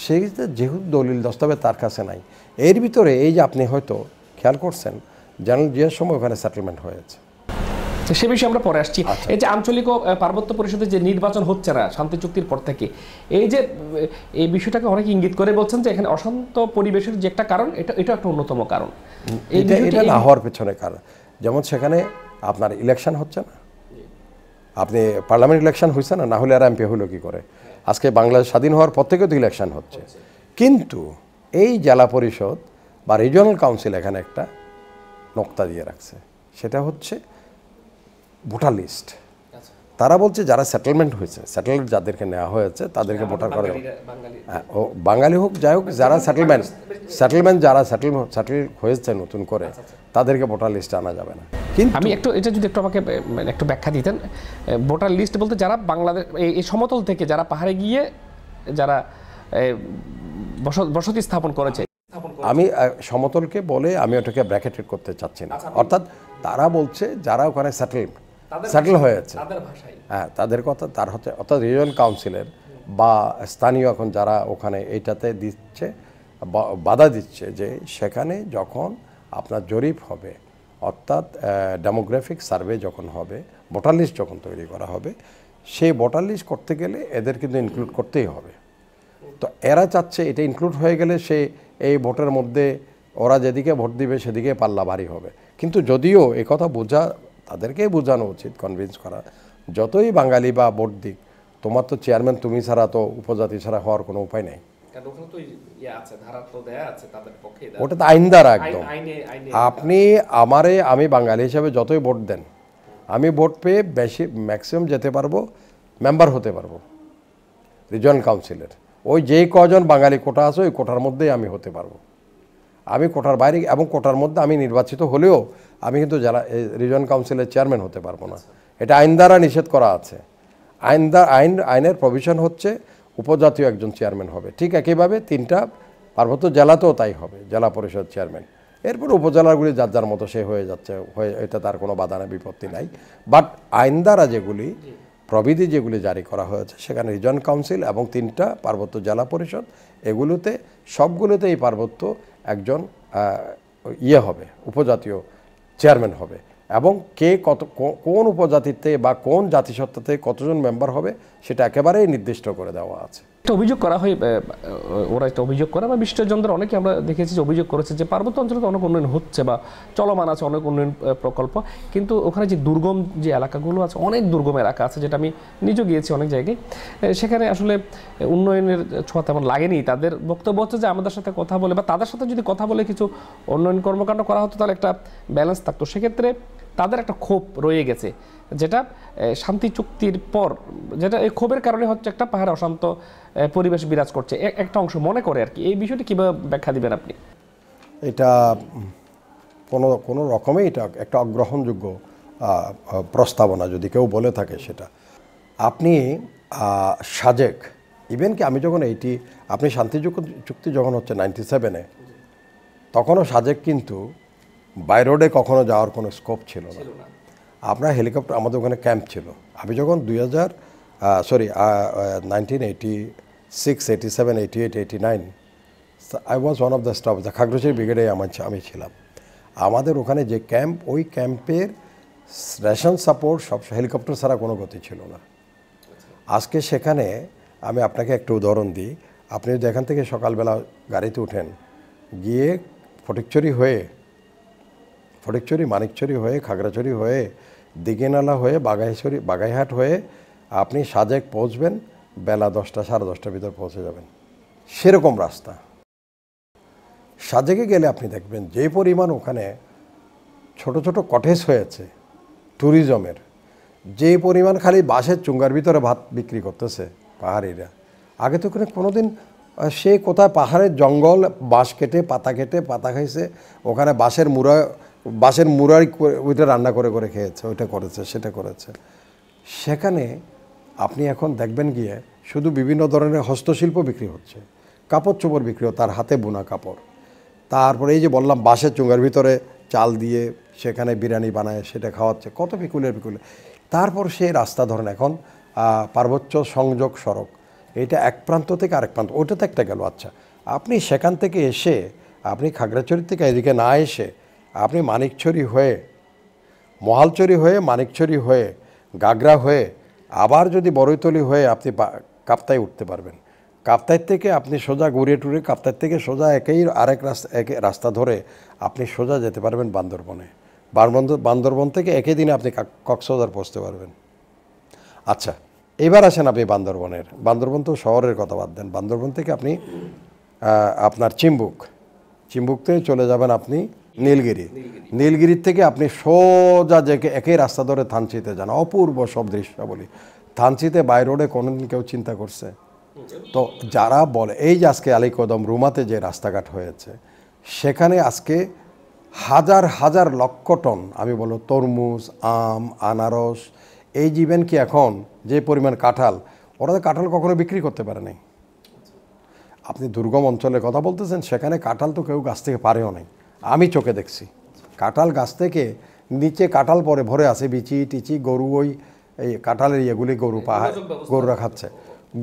সেই যেহেতু দলিল দস্তাবেজ তার কাছে নাই এর ভিতরে এই যে আপনি হয়তো খেয়াল করছেন জেনারেল জিয়ার সময় ওখানে সেটেলমেন্ট হয়েছে আচ্ছা, সে বিষয়ে আমরা পরে আসছি আচ্ছা। এই যে আঞ্চলিক ও পার্বত্য পরিষদে যে নির্বাচন হচ্ছে না শান্তি চুক্তির পর থেকে এই যে এই বিষয়টাকে অনেকে ইঙ্গিত করে বলছেন যে এখানে অশান্ত পরিবেশের যে একটা কারণ এটা এটা একটা অন্যতম কারণ এটা এটা না হওয়ার পেছনে কারণ যেমন সেখানে আপনার ইলেকশন হচ্ছে না আপনি পার্লামেন্ট ইলেকশন হয়েছে না না হলে আর এমপি হলো কী করে আজকে বাংলাদেশ স্বাধীন হওয়ার পর থেকেও তো ইলেকশন হচ্ছে কিন্তু এই জেলা পরিষদ বা রিজনাল কাউন্সিল এখানে একটা নোক্তা দিয়ে রাখছে সেটা হচ্ছে ভোটার লিস্ট আচ্ছা। তারা বলছে যারা সেটেলমেন্ট হয়েছে স্যাটেলমেন্ট যাদেরকে নেওয়া হয়েছে তাদেরকে মানে ভোটার করে হ্যাঁ ও বাঙালি হোক যাই হোক যারা সেটেলমেন্ট আচ্ছা, সেটেলমেন্ট যারা সেটেল সেটেল হয়েছে নতুন করে আচ্ছা, তাদেরকে ভোটার লিস্ট আনা যাবে না কিন্তু আমি একটু এটা যদি একটু আমাকে মানে একটু ব্যাখ্যা দিতেন ভোটার লিস্ট বলতে যারা বাংলাদেশ এই সমতল থেকে যারা পাহাড়ে গিয়ে যারা বসতি স্থাপন করেছে আমি সমতলকে বলে আমি ওটাকে ব্র্যাকেটেড করতে চাচ্ছি না অর্থাৎ তারা বলছে যারা ওখানে সেটেলমেন্ট সেটেল হয়ে যাচ্ছে হ্যাঁ তাদের কথা তার হতে অর্থাৎ রিজন কাউন্সিলের বা স্থানীয় এখন যারা ওখানে এইটাতে দিচ্ছে বাধা দিচ্ছে যে সেখানে যখন আপনার জরিপ হবে অর্থাৎ ডেমোগ্রাফিক সার্ভে যখন হবে ভোটার লিস্ট যখন তৈরি করা হবে সেই ভোটার লিস্ট করতে গেলে এদের কিন্তু ইনক্লুড করতেই হবে তো এরা চাচ্ছে এটা ইনক্লুড হয়ে গেলে সে এই ভোটের মধ্যে ওরা যেদিকে ভোট দিবে সেদিকে পাল্লা ভারী হবে কিন্তু যদিও কথা বোঝা তাদেরকে বোঝানো উচিত কনভিন্স করা যতই বাঙালি বা ভোট দিক তোমার তো চেয়ারম্যান তুমি ছাড়া তো উপজাতি ছাড়া হওয়ার কোনো উপায় নাই ইয়ে ওটা তো আইন দ্বারা একদম আপনি আমারে আমি বাঙালি হিসাবে যতই ভোট দেন আমি ভোট পেয়ে বেশি ম্যাক্সিমাম যেতে পারবো মেম্বার হতে পারবো রিজন কাউন্সিলের ওই যেই কজন বাঙালি কোটা আছে ওই কোটার মধ্যেই আমি হতে পারবো আমি কোটার বাইরে এবং কোটার মধ্যে আমি নির্বাচিত হলেও আমি কিন্তু যারা রিজন কাউন্সিলের চেয়ারম্যান হতে পারবো না এটা আইন দ্বারা নিষেধ করা আছে আইন আইন আইনের প্রভিশন হচ্ছে উপজাতীয় একজন চেয়ারম্যান হবে ঠিক একইভাবে তিনটা পার্বত্য জেলাতেও তাই হবে জেলা পরিষদ চেয়ারম্যান এরপর উপজেলাগুলি যার যার মতো সে হয়ে যাচ্ছে হয়ে এটা তার কোনো বাধা নেই বিপত্তি নাই বাট আইন দ্বারা যেগুলি প্রবিধি যেগুলি জারি করা হয়েছে সেখানে রিজন কাউন্সিল এবং তিনটা পার্বত্য জেলা পরিষদ এগুলোতে সবগুলোতে এই পার্বত্য একজন ইয়ে হবে উপজাতীয় চেয়ারম্যান হবে এবং কে কত কোন উপজাতিতে বা কোন জাতিসত্তাতে কতজন মেম্বার হবে সেটা একেবারেই নির্দিষ্ট করে দেওয়া আছে একটা অভিযোগ করা হয় ওরা একটা অভিযোগ করে বা বিশ্বের বিশিষ্টজনদের অনেকে আমরা দেখেছি যে অভিযোগ করেছে যে পার্বত্য অঞ্চলে তো অনেক উন্নয়ন হচ্ছে বা চলমান আছে অনেক উন্নয়ন প্রকল্প কিন্তু ওখানে যে দুর্গম যে এলাকাগুলো আছে অনেক দুর্গম এলাকা আছে যেটা আমি নিজেও গিয়েছি অনেক জায়গায় সেখানে আসলে উন্নয়নের ছোঁয়া তেমন লাগেনি তাদের বক্তব্য হচ্ছে যে আমাদের সাথে কথা বলে বা তাদের সাথে যদি কথা বলে কিছু উন্নয়ন কর্মকাণ্ড করা হতো তাহলে একটা ব্যালেন্স থাকতো সেক্ষেত্রে তাদের একটা ক্ষোভ রয়ে গেছে যেটা শান্তি চুক্তির পর যেটা এই ক্ষোভের কারণে হচ্ছে একটা পাহাড় অশান্ত পরিবেশ বিরাজ করছে একটা অংশ মনে করে আর কি এই বিষয়টি কীভাবে ব্যাখ্যা দিবেন আপনি এটা কোনো কোনো রকমেই এটা একটা অগ্রহণযোগ্য প্রস্তাবনা যদি কেউ বলে থাকে সেটা আপনি সাজেক ইভেন কি আমি যখন এইটি আপনি শান্তি চুক্তি যখন হচ্ছে নাইনটি সেভেনে তখনও সাজেক কিন্তু বাইরোডে কখনো যাওয়ার কোনো স্কোপ ছিল না আপনার হেলিকপ্টার আমাদের ওখানে ক্যাম্প ছিল আমি যখন দুই হাজার uh, sorry, uh, uh, 1986, 87, 88, 89, so I was one of the staff, the Khagrochir Brigade আমি ছিলাম আমাদের ওখানে যে ক্যাম্প ওই ক্যাম্পের রেশন সাপোর্ট সব হেলিকপ্টার ছাড়া কোনো গতি ছিল না আজকে সেখানে আমি আপনাকে একটা উদাহরণ দিই আপনি যদি এখান থেকে সকালবেলা গাড়িতে উঠেন গিয়ে ফটিকচুরি হয়ে ফটিকচুরি মানিকচুরি হয়ে খাগড়াচুরি হয়ে দিঘিনালা হয়ে বাগাইছড়ি বাগাইহাট হয়ে আপনি সাজেক পৌঁছবেন বেলা দশটা সাড়ে দশটার ভিতর পৌঁছে যাবেন সেরকম রাস্তা সাজেকে গেলে আপনি দেখবেন যে পরিমাণ ওখানে ছোট ছোট কটেজ হয়েছে ট্যুরিজমের যে পরিমাণ খালি বাসের চুঙ্গার ভিতরে ভাত বিক্রি করতেছে পাহাড়িরা আগে তো কোনো দিন সে কোথায় পাহাড়ের জঙ্গল বাঁশ কেটে পাতা কেটে পাতা খাইছে ওখানে বাঁশের মুড়া বাঁশের মুড়ার ওইটা রান্না করে করে খেয়েছে ওইটা করেছে সেটা করেছে সেখানে আপনি এখন দেখবেন গিয়ে শুধু বিভিন্ন ধরনের হস্তশিল্প বিক্রি হচ্ছে কাপড় চোপড় বিক্রি তার হাতে বোনা কাপড় তারপরে এই যে বললাম বাঁশের চুঙ্গার ভিতরে চাল দিয়ে সেখানে বিরিয়ানি বানায় সেটা খাওয়াচ্ছে কত বিকুলের পিকুলে তারপর সে রাস্তা ধরেন এখন পার্বত্য সংযোগ সড়ক এটা এক প্রান্ত থেকে আরেক প্রান্ত ওটাতে একটা গেল আচ্ছা আপনি সেখান থেকে এসে আপনি খাগড়াছড়ি থেকে এদিকে না এসে আপনি মানিকছড়ি হয়ে মহালছড়ি হয়ে মানিকছড়ি হয়ে গাগরা হয়ে আবার যদি বড়ইতলি হয়ে আপনি কাপ্তায় উঠতে পারবেন কাপ্তায় থেকে আপনি সোজা ঘুরে টুরে কাপ্তায় থেকে সোজা একেই আরেক রাস্তা এক রাস্তা ধরে আপনি সোজা যেতে পারবেন বান্দরবনে বান্দরবন থেকে একই দিনে আপনি কক্সবাজার পৌঁছতে পারবেন আচ্ছা এবার আসেন আপনি বান্দরবনের বান্দরবন তো শহরের কথা বাদ দেন বান্দরবন থেকে আপনি আপনার চিম্বুক চিম্বুকতে চলে যাবেন আপনি নীলগিরি নীলগিরির থেকে আপনি সোজা যে একই রাস্তা ধরে থানচিতে যান অপূর্ব সব দৃশ্যাবলী থানচিতে বাই রোডে কোনোদিন কেউ চিন্তা করছে তো যারা বলে এই যে আজকে আলী কদম রুমাতে যে রাস্তাঘাট হয়েছে সেখানে আজকে হাজার হাজার লক্ষ টন আমি বলো তরমুজ আম আনারস এই জীবেন কি এখন যে পরিমাণ কাঁঠাল ওরা তো কাঁঠাল কখনো বিক্রি করতে পারে নাই আপনি দুর্গম অঞ্চলের কথা বলতেছেন সেখানে কাঁঠাল তো কেউ গাছ থেকে পারেও নেই আমি চোখে দেখছি কাঁঠাল গাছ থেকে নিচে কাঁঠাল পরে ভরে আছে বিচি টিচি গরু ওই এই কাঁঠালের ইয়েগুলি গরু পাহাড় গরুরা খাচ্ছে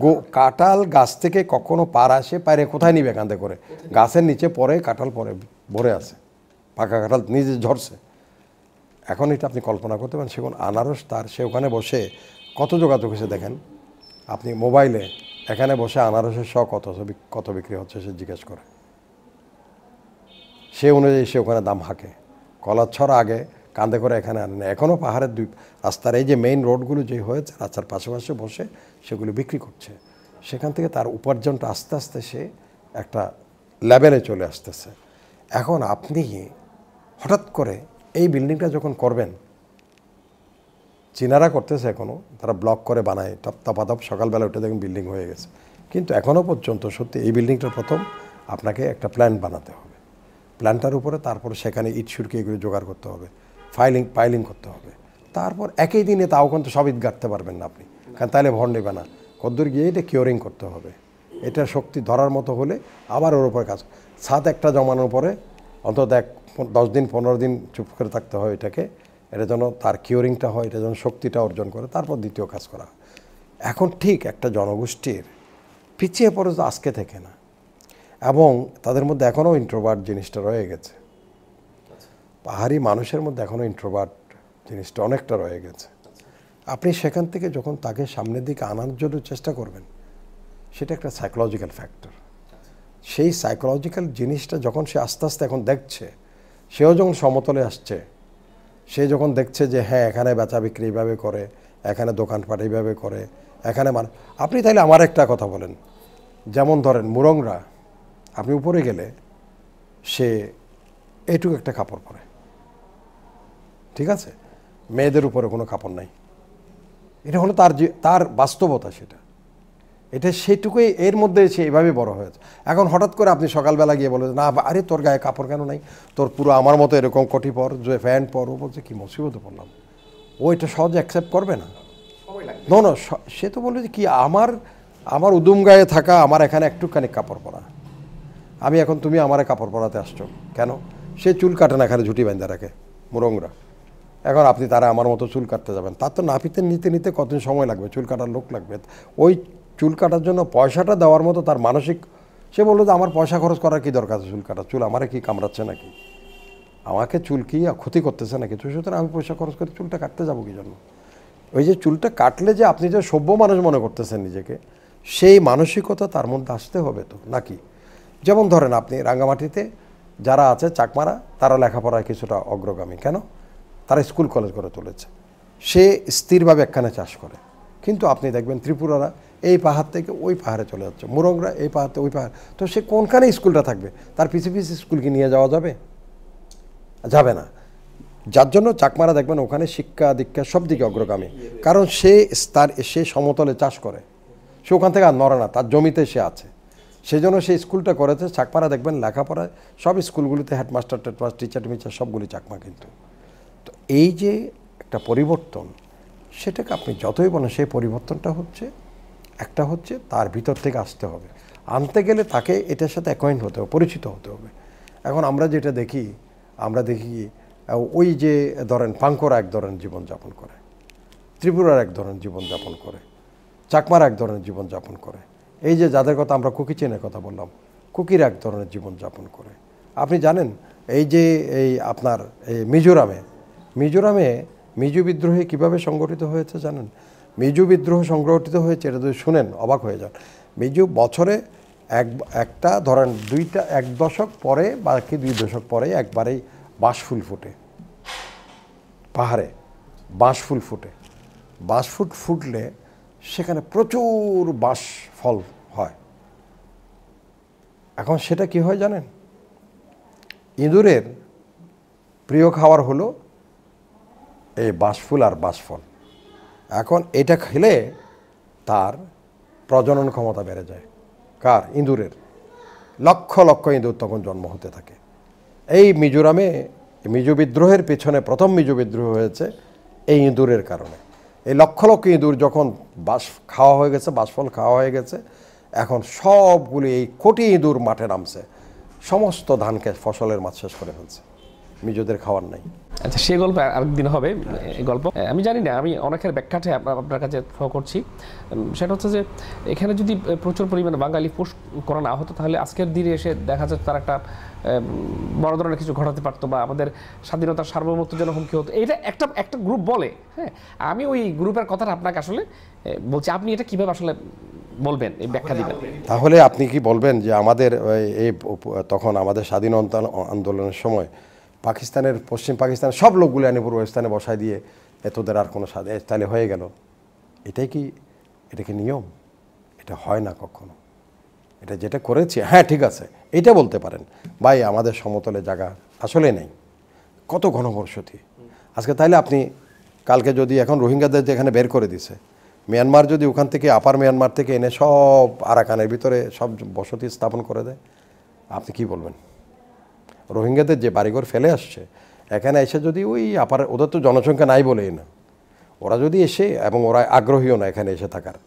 গো কাঁঠাল গাছ থেকে কখনো পার আসে পায়ে কোথায় নিবে কাঁধে করে গাছের নিচে পরে কাঁঠাল পরে ভরে আছে পাকা কাঁঠাল নিজে ঝরছে এখন এটা আপনি কল্পনা করতে পারেন সেখানে আনারস তার সে ওখানে বসে কত যোগাযোগ হয়েছে দেখেন আপনি মোবাইলে এখানে বসে আনারসের শ কত কত বিক্রি হচ্ছে সে জিজ্ঞেস করে সে অনুযায়ী সে ওখানে দাম হাঁকে কলাচ্ছর আগে কাঁধে করে এখানে আনে না এখনও পাহাড়ের দুই রাস্তার এই যে মেইন রোডগুলো যে হয়েছে রাস্তার পাশাপাশি বসে সেগুলো বিক্রি করছে সেখান থেকে তার উপার্জনটা আস্তে আস্তে সে একটা লেভেলে চলে আসতেছে এখন আপনি হঠাৎ করে এই বিল্ডিংটা যখন করবেন চীনারা করতেছে এখনও তারা ব্লক করে বানায় টপ তপাতপ সকালবেলা উঠে দেখুন বিল্ডিং হয়ে গেছে কিন্তু এখনও পর্যন্ত সত্যি এই বিল্ডিংটা প্রথম আপনাকে একটা প্ল্যান বানাতে হবে প্ল্যানটার উপরে তারপর সেখানে ইট সুরকি এগুলো জোগাড় করতে হবে ফাইলিং পাইলিং করতে হবে তারপর একই দিনে তাও কিন্তু সব ইট গাঁটতে পারবেন না আপনি কারণ তাহলে ভর নেবে না কদ্দূর গিয়ে এটা কিওরিং করতে হবে এটা শক্তি ধরার মতো হলে আবার ওর উপরে কাজ সাত একটা জমানোর পরে অন্তত এক দশ দিন পনেরো দিন চুপ করে থাকতে হয় এটাকে এটা যেন তার কিওরিংটা হয় এটা যেন শক্তিটা অর্জন করে তারপর দ্বিতীয় কাজ করা এখন ঠিক একটা জনগোষ্ঠীর পিছিয়ে পড়ে তো আজকে থেকে না এবং তাদের মধ্যে এখনও ইন্ট্রোভার্ট জিনিসটা রয়ে গেছে আচ্ছা। পাহাড়ি মানুষের মধ্যে এখনও ইন্ট্রোভার্ট জিনিসটা অনেকটা রয়ে গেছে আচ্ছা। আপনি সেখান থেকে যখন তাকে সামনের দিকে আনার জন্য চেষ্টা করবেন সেটা একটা সাইকোলজিক্যাল আচ্ছা। ফ্যাক্টর সেই সাইকোলজিক্যাল জিনিসটা যখন সে আস্তে আস্তে এখন দেখছে সেও যখন সমতলে আসছে সে যখন দেখছে যে হ্যাঁ এখানে বেচা বিক্রি এইভাবে করে এখানে দোকানপাট এইভাবে করে এখানে মানে আপনি তাহলে আমার একটা কথা বলেন যেমন ধরেন মুরংরা আপনি উপরে গেলে সে এটুকু একটা কাপড় পরে ঠিক আছে মেয়েদের উপরে কোনো কাপড় নাই এটা হলো তার তার বাস্তবতা সেটা এটা সেটুকুই এর মধ্যে সে এভাবে বড় হয়েছে এখন হঠাৎ করে আপনি সকালবেলা গিয়ে বলে না আরে তোর গায়ে কাপড় কেন নাই তোর পুরো আমার মতো এরকম কটি পর যে প্যান্ট পর ও বলছে কি মুসিবতে পড়লাম ও এটা সহজে অ্যাকসেপ্ট করবে না নো না সে তো বলবে যে কি আমার আমার উদুম গায়ে থাকা আমার এখানে একটুখানি কাপড় পরা আমি এখন তুমি আমারে কাপড় পরাতে আসছো কেন সে চুল কাটে না এখানে ঝুটি বাঁধা রাখে মুরংরা এখন আপনি তারা আমার মতো চুল কাটতে যাবেন তার তো নাপিতে নিতে নিতে কতদিন সময় লাগবে চুল কাটার লোক লাগবে ওই চুল কাটার জন্য পয়সাটা দেওয়ার মতো তার মানসিক সে বললো যে আমার পয়সা খরচ করার কি দরকার আছে চুল কাটার চুল আমারে কি কামড়াচ্ছে নাকি আমাকে চুল কি ক্ষতি করতেছে নাকি তো সুতরাং আমি পয়সা খরচ করে চুলটা কাটতে যাবো কি জন্য ওই যে চুলটা কাটলে যে আপনি যে সভ্য মানুষ মনে করতেছেন নিজেকে সেই মানসিকতা তার মধ্যে আসতে হবে তো নাকি যেমন ধরেন আপনি রাঙ্গামাটিতে যারা আছে চাকমারা তারা লেখাপড়ায় কিছুটা অগ্রগামী কেন তারা স্কুল কলেজ করে তুলেছে সে স্থিরভাবে একখানে চাষ করে কিন্তু আপনি দেখবেন ত্রিপুরারা এই পাহাড় থেকে ওই পাহাড়ে চলে যাচ্ছে মুরংরা এই পাহাড় থেকে ওই পাহাড় তো সে কোনখানে স্কুলটা থাকবে তার পিছিয়ে পিছিয়ে স্কুলকে নিয়ে যাওয়া যাবে যাবে না যার জন্য চাকমারা দেখবেন ওখানে শিক্ষা দীক্ষা সব দিকে অগ্রগামী কারণ সে তার সে সমতলে চাষ করে সে ওখান থেকে আর নড়ে না তার জমিতে সে আছে সেই জন্য সেই স্কুলটা করেছে চাকমারা দেখবেন লেখাপড়ায় সব স্কুলগুলিতে হেডমাস্টার টেডমাস্টার টিচার টিচার সবগুলি চাকমা কিন্তু তো এই যে একটা পরিবর্তন সেটাকে আপনি যতই বলেন সেই পরিবর্তনটা হচ্ছে একটা হচ্ছে তার ভিতর থেকে আসতে হবে আনতে গেলে তাকে এটার সাথে অ্যাকয়েন্ট হতে হবে পরিচিত হতে হবে এখন আমরা যেটা দেখি আমরা দেখি ওই যে ধরেন পাঙ্করা এক ধরনের জীবনযাপন করে ত্রিপুরার এক ধরনের জীবনযাপন করে চাকমার এক ধরনের জীবনযাপন করে এই যে যাদের কথা আমরা কুকি চেনের কথা বললাম কুকির এক ধরনের জীবনযাপন করে আপনি জানেন এই যে এই আপনার এই মিজোরামে মিজোরামে মিজু বিদ্রোহে কীভাবে সংগঠিত হয়েছে জানেন মিজু বিদ্রোহ সংগঠিত হয়েছে এটা যদি শুনেন অবাক হয়ে যান মিজু বছরে এক একটা ধরেন দুইটা এক দশক পরে বাকি দুই দশক পরে একবারেই বাঁশফুল ফুটে পাহাড়ে বাঁশফুল ফুটে বাঁশফুট ফুটলে সেখানে প্রচুর বাঁশ ফল হয় এখন সেটা কি হয় জানেন ইঁদুরের প্রিয় খাবার হলো এই বাঁশফুল আর বাঁশফল এখন এটা খেলে তার প্রজনন ক্ষমতা বেড়ে যায় কার ইঁদুরের লক্ষ লক্ষ ইঁদুর তখন জন্ম হতে থাকে এই মিজোরামে মিজো বিদ্রোহের পেছনে প্রথম মিজো বিদ্রোহ হয়েছে এই ইঁদুরের কারণে এই লক্ষ লক্ষ ইঁদুর যখন বাস খাওয়া হয়ে গেছে বাসফল খাওয়া হয়ে গেছে এখন সবগুলি এই কোটি ইঁদুর মাঠে নামছে সমস্ত ধানকে ফসলের মাছ শেষ করে ফেলছে মিজোদের খাওয়ার নাই আচ্ছা সে গল্প আরেকদিন হবে গল্প আমি জানি না আমি অনেকের ব্যাখ্যাটে আপনার কাছে থ্র করছি সেটা হচ্ছে যে এখানে যদি প্রচুর পরিমাণে বাঙালি পোষ করা না হতো তাহলে আজকের দিনে এসে দেখা যাচ্ছে তার একটা বড় ধরনের কিছু ঘটাতে পারতো বা আমাদের স্বাধীনতার সার্বভৌমত্ব যেন হুমকি হতো এটা একটা একটা গ্রুপ বলে হ্যাঁ আমি ওই গ্রুপের কথাটা আপনাকে আসলে বলছি আপনি এটা কিভাবে আসলে বলবেন এই ব্যাখ্যা দিবেন তাহলে আপনি কি বলবেন যে আমাদের এই তখন আমাদের স্বাধীনতা আন্দোলনের সময় পাকিস্তানের পশ্চিম পাকিস্তান সব লোকগুলো এনে স্থানে বসায় দিয়ে এতদের আর কোনো স্বাদ তাহলে হয়ে গেল এটাই কি এটা কি নিয়ম এটা হয় না কখনো এটা যেটা করেছি হ্যাঁ ঠিক আছে এটা বলতে পারেন ভাই আমাদের সমতলে জায়গা আসলে নেই কত ঘনবসতি আজকে তাইলে আপনি কালকে যদি এখন রোহিঙ্গাদের যেখানে বের করে দিছে মিয়ানমার যদি ওখান থেকে আপার মিয়ানমার থেকে এনে সব আরাকানের ভিতরে সব বসতি স্থাপন করে দেয় আপনি কি বলবেন রোহিঙ্গাদের যে বাড়িঘর ফেলে আসছে এখানে এসে যদি ওই আপার ওদের তো জনসংখ্যা নাই বলেই না ওরা যদি এসে এবং ওরা আগ্রহীও না এখানে এসে থাকার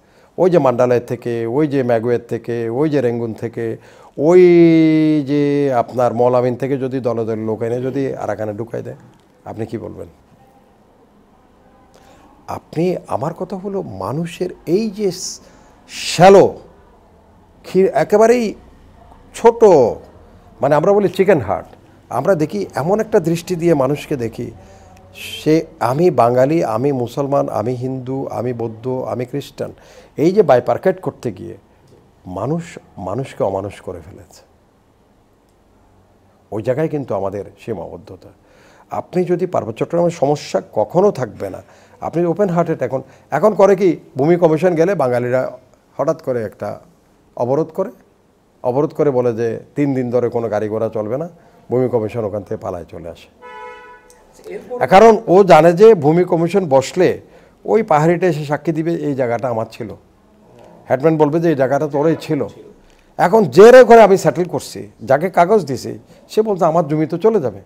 ওই যে মান্ডালয়ের থেকে ওই যে ম্যাগুয়ের থেকে ওই যে রেঙ্গুন থেকে ওই যে আপনার মলামিন থেকে যদি দলে লোক এনে যদি আর এখানে ঢুকাই দেয় আপনি কি বলবেন আপনি আমার কথা হলো মানুষের এই যে শ্যালো ক্ষীর একেবারেই ছোট মানে আমরা বলি চিকেন হার্ট আমরা দেখি এমন একটা দৃষ্টি দিয়ে মানুষকে দেখি সে আমি বাঙালি আমি মুসলমান আমি হিন্দু আমি বৌদ্ধ আমি খ্রিস্টান এই যে বাইপার্কেট করতে গিয়ে মানুষ মানুষকে অমানুষ করে ফেলেছে ওই জায়গায় কিন্তু আমাদের সীমাবদ্ধতা আপনি যদি পার্বত্য চট্টগ্রামের সমস্যা কখনো থাকবে না আপনি ওপেন হার্টেড এখন এখন করে কি ভূমি কমিশন গেলে বাঙালিরা হঠাৎ করে একটা অবরোধ করে অবরোধ করে বলে যে তিন দিন ধরে কোনো গাড়ি ঘোড়া চলবে না ভূমি কমিশন ওখান থেকে পালায় চলে আসে কারণ ও জানে যে ভূমি কমিশন বসলে ওই পাহাড়িটা এসে সাক্ষী দিবে এই জায়গাটা আমার ছিল হেডম্যান বলবে যে এই জায়গাটা তোরই ছিল এখন জেরে করে আমি সেটেল করছি যাকে কাগজ দিছি সে বলছে আমার জমি তো চলে যাবে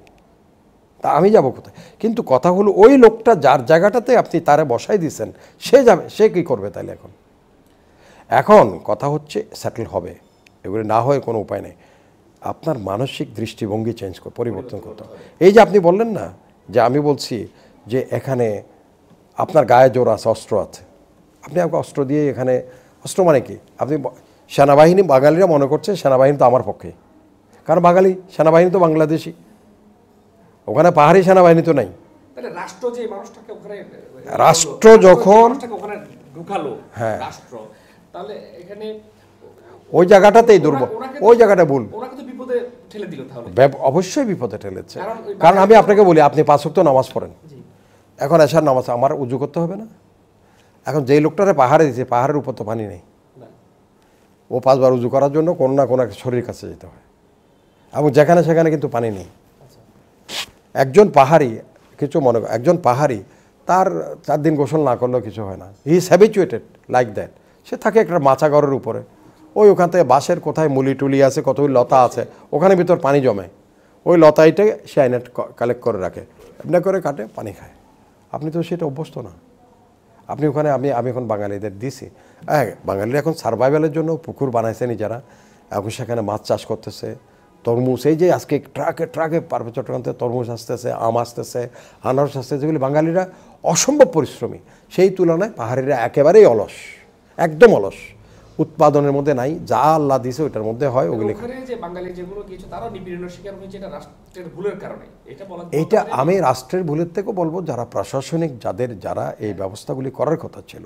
তা আমি যাব কোথায় কিন্তু কথা হলো ওই লোকটা যার জায়গাটাতে আপনি তারে বসাই দিয়েছেন সে যাবে সে কী করবে তাহলে এখন এখন কথা হচ্ছে সেটেল হবে এগুলো না হয় কোনো উপায় নেই আপনার মানসিক দৃষ্টিভঙ্গি চেঞ্জ পরিবর্তন করতে এই যে আপনি বললেন না যে আমি বলছি যে এখানে আপনার গায়ে জোর আছে অস্ত্র আছে আপনি আমাকে অস্ত্র দিয়ে এখানে অস্ত্র মানে কি আপনি সেনাবাহিনী বাঙালিরা মনে করছে সেনাবাহিনী তো আমার পক্ষে কারণ বাঙালি সেনাবাহিনী তো বাংলাদেশি ওখানে পাহাড়ি সেনাবাহিনী তো নাই রাষ্ট্র যখন হ্যাঁ রাষ্ট্র তাহলে এখানে ওই জায়গাটাতেই দুর্বল ওই জায়গাটা ভুল অবশ্যই বিপদে ঠেলেছে কারণ আমি আপনাকে বলি আপনি পাঁচক্ত নামাজ পড়েন এখন এসার নামাজ আমার উজু করতে হবে না এখন যেই লোকটারে পাহাড়ে দিচ্ছে পাহাড়ের উপর তো পানি নেই ও পাঁচবার উজু করার জন্য কোনো না কোনো শরীর কাছে যেতে হয় এবং যেখানে সেখানে কিন্তু পানি নেই আচ্ছা। একজন পাহাড়ি কিছু মনে একজন পাহাড়ি তার চার দিন গোসল না করলেও কিছু হয় না he is habituated like that সে থাকে একটা মাছা ঘরের উপরে ওই ওখান থেকে বাঁশের কোথায় মুলি টুলি আছে কতগুলি লতা আছে ওখানে ভিতর পানি জমে ওই লতাইটা সে আইনেট কালেক্ট করে রাখে এমনি করে কাটে পানি খায় আপনি তো সেটা অভ্যস্ত না আপনি ওখানে আমি আমি এখন বাঙালিদের দিছি হ্যাঁ বাঙালিরা এখন সার্ভাইভালের জন্য পুকুর বানাইছে নিজেরা এখন সেখানে মাছ চাষ করতেছে তরমুজ এই যে আজকে ট্রাকে ট্রাকে পারবে থেকে তরমুজ আসতেছে আম আসতেছে আনারস আসতেছে যেগুলি বাঙালিরা অসম্ভব পরিশ্রমী সেই তুলনায় পাহাড়িরা একেবারেই অলস একদম অলস উৎপাদনের মধ্যে নাই যা আল্লাহ দিছে ওইটার মধ্যে হয় ওগুলি এটা আমি রাষ্ট্রের ভুলের থেকেও বলবো যারা প্রশাসনিক যাদের যারা এই ব্যবস্থাগুলি করার কথা ছিল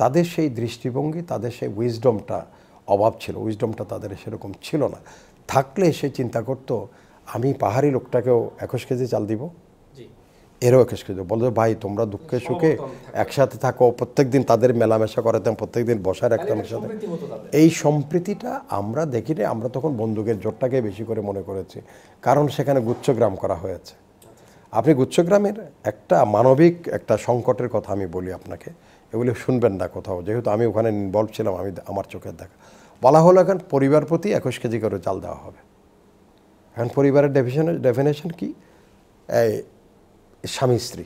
তাদের সেই দৃষ্টিভঙ্গি তাদের সেই উইজডমটা অভাব ছিল উইজডমটা তাদের সেরকম ছিল না থাকলে সে চিন্তা করতো আমি পাহাড়ি লোকটাকেও একুশ কেজি চাল দিব এরও একেশ করে বলে ভাই তোমরা দুঃখে সুখে একসাথে থাকো প্রত্যেক দিন তাদের মেলামেশা করাতাম প্রত্যেক দিন বসা রাখতাম একসাথে এই সম্প্রীতিটা আমরা দেখিনি আমরা তখন বন্দুকের জোরটাকে বেশি করে মনে করেছি কারণ সেখানে গুচ্ছগ্রাম করা হয়েছে আপনি গুচ্ছগ্রামের একটা মানবিক একটা সংকটের কথা আমি বলি আপনাকে এগুলি শুনবেন না কোথাও যেহেতু আমি ওখানে ইনভলভ ছিলাম আমি আমার চোখের দেখা বলা হলো এখন পরিবার প্রতি একুশ কেজি করে চাল দেওয়া হবে এখন পরিবারের ডেফিনেশন ডেফিনেশন কী এই স্বামী স্ত্রী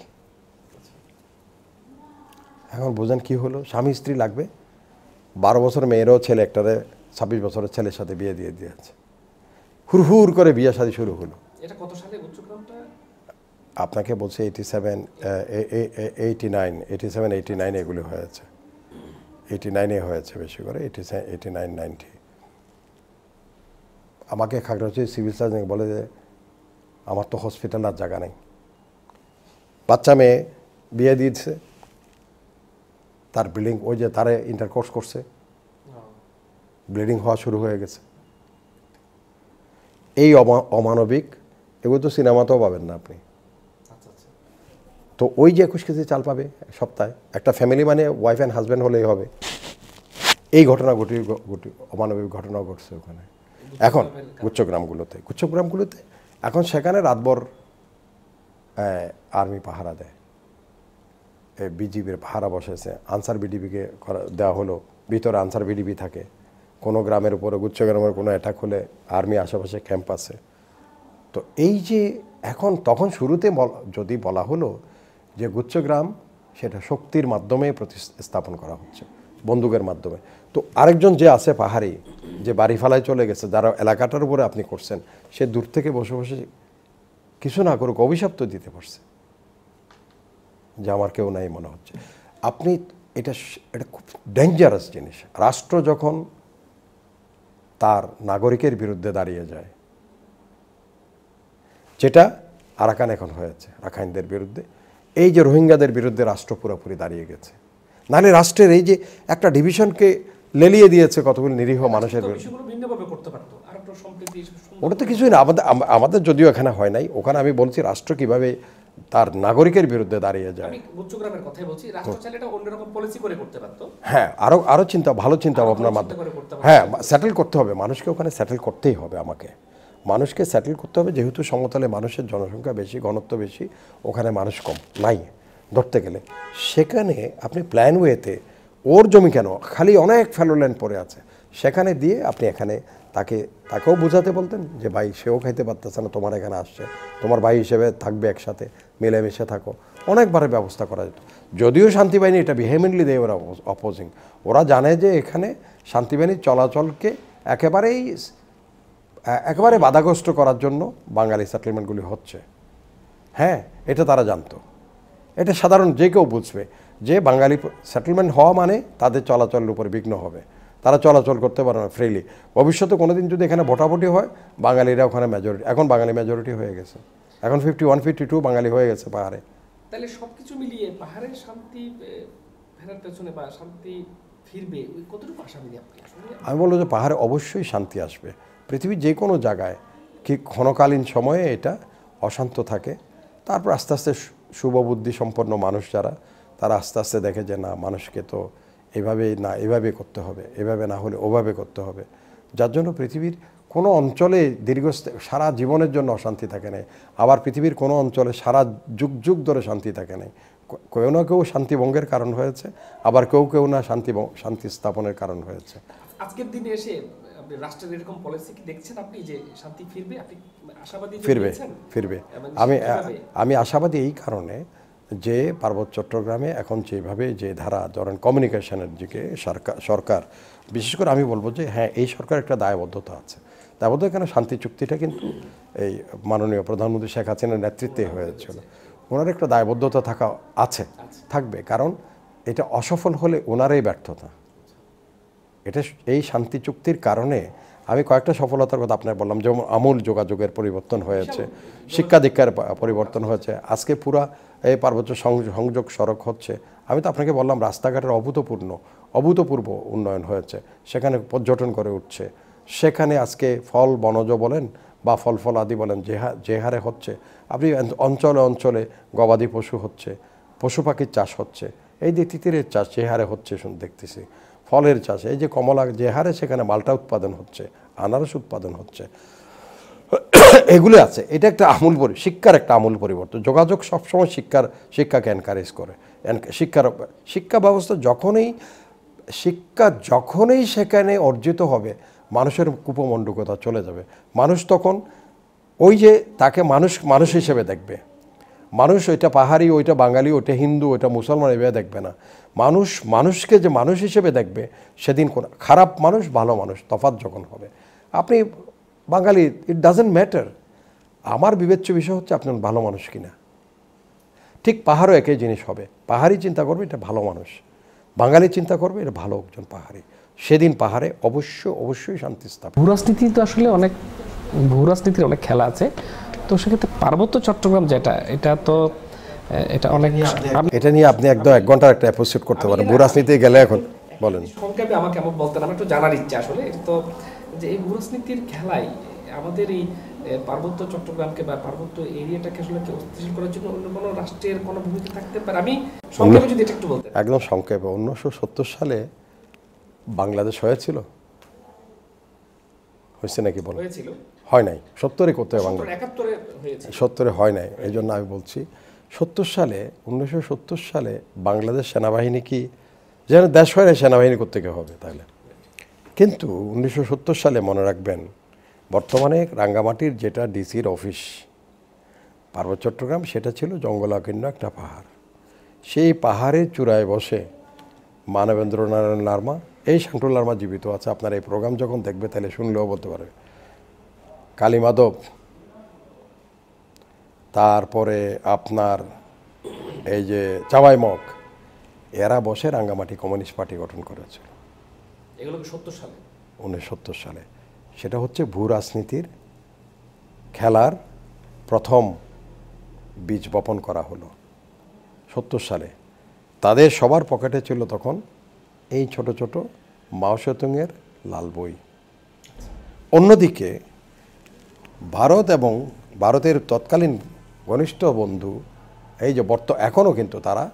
এখন বোঝেন কি হলো স্বামী স্ত্রী লাগবে বারো বছর মেয়েরও ছেলে একটারে ছাব্বিশ বছরের ছেলের সাথে বিয়ে দিয়ে দিয়েছে হুরহুর করে বিয়ে শাদী শুরু হলো আপনাকে বলছে eighty seven eighty nine eighty seven eighty nine এগুলো হয়েছে এইটি নাইনে হয়েছে বেশি করে এইটি এইটি নাইন নাইনটি আমাকে হচ্ছে সিভিল সার্জন বলে যে আমার তো হসপিটাল আর জায়গা নেই বাচ্চা মেয়ে বিয়ে দিয়েছে তার ব্লিডিং ওই যে তারে ইন্টারকোর্স করছে ব্লিডিং হওয়া শুরু হয়ে গেছে এই অমানবিক এগুলো তো সিনেমাতেও পাবেন না আপনি আচ্ছা, আচ্ছা। তো ওই যে একুশ কেজি চাল পাবে সপ্তাহে একটা ফ্যামিলি মানে ওয়াইফ অ্যান্ড হাজব্যান্ড হলেই হবে এই ঘটনা ঘটি ঘটি অমানবিক ঘটনা ঘটছে ওখানে এখন গুচ্ছগ্রামগুলোতে গুচ্ছগ্রামগুলোতে এখন সেখানে রাতভর আর্মি পাহারা দেয় বিজিবির পাহারা বসেছে আনসার বিডিবিকে করা দেওয়া হলো ভিতরে আনসার বিডিবি থাকে কোনো গ্রামের উপরে গুচ্ছ গ্রামের কোনো অ্যাটাক হলে আর্মি আশেপাশে ক্যাম্প আছে তো এই যে এখন তখন শুরুতে যদি বলা হলো যে গুচ্ছগ্রাম সেটা শক্তির মাধ্যমে প্রতিস্থাপন করা হচ্ছে বন্দুকের মাধ্যমে তো আরেকজন যে আছে পাহাড়ি যে বাড়ি ফালায় চলে গেছে যারা এলাকাটার উপরে আপনি করছেন সে দূর থেকে বসে বসে কিছু না করুক অভিশাপ তো দিতে পারছে যে আমার কেউ নাই মনে হচ্ছে আপনি এটা এটা খুব ডেঞ্জারাস জিনিস রাষ্ট্র যখন তার নাগরিকের বিরুদ্ধে দাঁড়িয়ে যায় যেটা আরাকান এখন হয়েছে রাখাইনদের বিরুদ্ধে এই যে রোহিঙ্গাদের বিরুদ্ধে রাষ্ট্র পুরোপুরি দাঁড়িয়ে গেছে নাহলে রাষ্ট্রের এই যে একটা ডিভিশনকে লেলিয়ে দিয়েছে কতগুলি নিরীহ মানুষের বিরুদ্ধে ওটা তো কিছুই না আমাদের আমাদের যদিও এখানে হয় নাই ওখানে আমি বলছি রাষ্ট্র কিভাবে তার নাগরিকের বিরুদ্ধে দাঁড়িয়ে যায় আমি কথাই বলছি রাষ্ট্র চাইলে এটা অন্যরকম পলিসি করে করতে পারত হ্যাঁ আরো আরো চিন্তা ভালো চিন্তা ভাবনার মাধ্যমে হ্যাঁ সেটেল করতে হবে মানুষকে ওখানে সেটেল করতেই হবে আমাকে মানুষকে সেটেল করতে হবে যেহেতু সমতলে মানুষের জনসংখ্যা বেশি ঘনত্ব বেশি ওখানে মানুষ কম নাই ধরতে গেলে সেখানে আপনি প্ল্যান ওয়েতে ওর জমি কেন খালি অনেক ফ্যালোল্যান্ড পড়ে আছে সেখানে দিয়ে আপনি এখানে তাকে তাকেও বোঝাতে বলতেন যে ভাই সেও খাইতে পারতেছে না তোমার এখানে আসছে তোমার ভাই হিসেবে থাকবে একসাথে মিলেমিশে থাকো অনেকবারে ব্যবস্থা করা যেত যদিও শান্তি বাহিনী এটা বিহেমেন্টলি দেয় ওরা অপোজিং ওরা জানে যে এখানে শান্তি বাহিনীর চলাচলকে একেবারেই একেবারে বাধাগ্রস্ত করার জন্য বাঙালি সেটেলমেন্টগুলি হচ্ছে হ্যাঁ এটা তারা জানতো এটা সাধারণ যে কেউ বুঝবে যে বাঙালি সেটেলমেন্ট হওয়া মানে তাদের চলাচলের উপর বিঘ্ন হবে তারা চলাচল করতে পারে না ফ্রিলি ভবিষ্যতে কোনো দিন যদি এখানে ভোটাভুটি হয় বাঙালিরা ওখানে মেজরিটি এখন বাঙালি মেজরিটি হয়ে গেছে এখন ফিফটি ওয়ান ফিফটি টু বাঙালি হয়ে গেছে পাহাড়ে তাহলে সব কিছু মিলিয়ে পাহাড়ে শান্তি ফেরার পেছনে বা শান্তি ফিরবে ওই কতটুকু আশা মিলিয়ে আমি বলবো যে পাহাড়ে অবশ্যই শান্তি আসবে পৃথিবীর যে কোনো জায়গায় কি ক্ষণকালীন সময়ে এটা অশান্ত থাকে তারপর আস্তে আস্তে শুভ বুদ্ধি সম্পন্ন মানুষ যারা তারা আস্তে আস্তে দেখে যে না মানুষকে তো এভাবে না এভাবে করতে হবে এভাবে না হলে ওভাবে করতে হবে যার জন্য পৃথিবীর কোনো অঞ্চলে দীর্ঘ সারা জীবনের জন্য অশান্তি থাকে নাই আবার পৃথিবীর কোনো অঞ্চলে সারা যুগ যুগ ধরে শান্তি থাকে নাই কেউ না কেউ শান্তিভঙ্গের কারণ হয়েছে আবার কেউ কেউ না শান্তি শান্তি স্থাপনের কারণ হয়েছে আজকের দিনে এসে রাষ্ট্রের এরকম পলিসি কি দেখছেন আপনি যে শান্তি ফিরবে আপনি আশাবাদী ফিরবে ফিরবে আমি আমি আশাবাদী এই কারণে যে পার্বত্য চট্টগ্রামে এখন যেভাবে যে ধারা ধরেন কমিউনিকেশনের দিকে সরকার সরকার বিশেষ করে আমি বলবো যে হ্যাঁ এই সরকার একটা দায়বদ্ধতা আছে দায়বদ্ধতা কেন শান্তি চুক্তিটা কিন্তু এই মাননীয় প্রধানমন্ত্রী শেখ হাসিনার নেতৃত্বে হয়েছিল ওনার একটা দায়বদ্ধতা থাকা আছে থাকবে কারণ এটা অসফল হলে ওনারই ব্যর্থতা এটা এই শান্তি চুক্তির কারণে আমি কয়েকটা সফলতার কথা আপনার বললাম যেমন আমূল যোগাযোগের পরিবর্তন হয়েছে শিক্ষা দীক্ষার পরিবর্তন হয়েছে আজকে পুরা এই পার্বত্য সংযোগ সড়ক হচ্ছে আমি তো আপনাকে বললাম রাস্তাঘাটের অভূতপূর্ণ অভূতপূর্ব উন্নয়ন হয়েছে সেখানে পর্যটন করে উঠছে সেখানে আজকে ফল বনজ বলেন বা ফল ফল আদি বলেন যে হারে হচ্ছে আপনি অঞ্চলে অঞ্চলে গবাদি পশু হচ্ছে পশু পাখির চাষ হচ্ছে এই যে তিতিরের চাষ যে হারে হচ্ছে শুন দেখতেছি ফলের চাষ এই যে কমলা যে হারে সেখানে মালটা উৎপাদন হচ্ছে আনারস উৎপাদন হচ্ছে এগুলো আছে এটা একটা আমূল পরি শিক্ষার একটা আমূল পরিবর্তন যোগাযোগ সবসময় শিক্ষার শিক্ষাকে এনকারেজ করে শিক্ষার শিক্ষা ব্যবস্থা যখনই শিক্ষা যখনই সেখানে অর্জিত হবে মানুষের কুপমণ্ডকতা চলে যাবে মানুষ তখন ওই যে তাকে মানুষ মানুষ হিসেবে দেখবে মানুষ ওইটা পাহাড়ি ওইটা বাঙালি ওইটা হিন্দু ওইটা মুসলমান এভাবে দেখবে না মানুষ মানুষকে যে মানুষ হিসেবে দেখবে সেদিন কোন খারাপ মানুষ ভালো মানুষ তফাত যখন হবে আপনি বাঙালি ইট ডাজেন্ট ম্যাটার আমার বিবেচ্য বিষয় হচ্ছে আপনার ভালো মানুষ কিনা ঠিক পাহাড়ও একই জিনিস হবে পাহাড়ি চিন্তা করবে এটা ভালো মানুষ বাঙালি চিন্তা করবে এটা ভালো একজন পাহাড়ি সেদিন পাহাড়ে অবশ্য অবশ্যই শান্তি স্থাপন ভূরাজনীতি তো আসলে অনেক ভূরাজনীতির অনেক খেলা আছে তো সেক্ষেত্রে পার্বত্য চট্টগ্রাম যেটা এটা তো এটা অনেক এটা নিয়ে আপনি একদম এক ঘন্টার একটা এপিসোড করতে পারেন ভূরাজনীতি গেলে এখন বলেন সংক্ষেপে আমাকে বলতেন আমার একটু জানার ইচ্ছা আসলে এটা তো যে এই মুদ্রাস্ফীতির খেলায় আমাদের এই পার্বত্য চট্টগ্রামকে বা পার্বত্য এরিয়াটাকে আসলে অস্থিতিশীল করার জন্য অন্য কোনো রাষ্ট্রের কোনো ভূমিকা থাকতে পারে আমি সংক্ষেপে যদি একটু বলতে একদম সংক্ষেপে উনিশশো সত্তর সালে বাংলাদেশ হয়েছিল হয়েছে নাকি বলো হয়েছিল হয় নাই সত্তরে করতে হয় বাংলা সত্তরে হয় নাই এই জন্য আমি বলছি সত্তর সালে উনিশশো সালে বাংলাদেশ সেনাবাহিনী কি যেন দেশ হয় সেনাবাহিনী করতে হবে তাহলে কিন্তু উনিশশো সালে মনে রাখবেন বর্তমানে রাঙ্গামাটির যেটা ডিসির অফিস পার্বত্য চট্টগ্রাম সেটা ছিল জঙ্গলাকীর্ণ একটা পাহাড় সেই পাহাড়ের চূড়ায় বসে মানবেন্দ্র নারায়ণ লার্মা এই শান্টু লার্মা জীবিত আছে আপনার এই প্রোগ্রাম যখন দেখবে তাহলে শুনলেও বলতে পারবে কালী মাধব তারপরে আপনার এই যে চাওয়াইমক এরা বসে রাঙ্গামাটি কমিউনিস্ট পার্টি গঠন করেছিল এগুলো সত্তর সালে সালে সেটা হচ্ছে ভূ রাজনীতির খেলার প্রথম বীজ বপন করা হলো সত্তর সালে তাদের সবার পকেটে ছিল তখন এই ছোট ছোট মাওসেতুংয়ের লাল বই অন্যদিকে ভারত এবং ভারতের তৎকালীন ঘনিষ্ঠ বন্ধু এই যে বর্ত এখনও কিন্তু তারা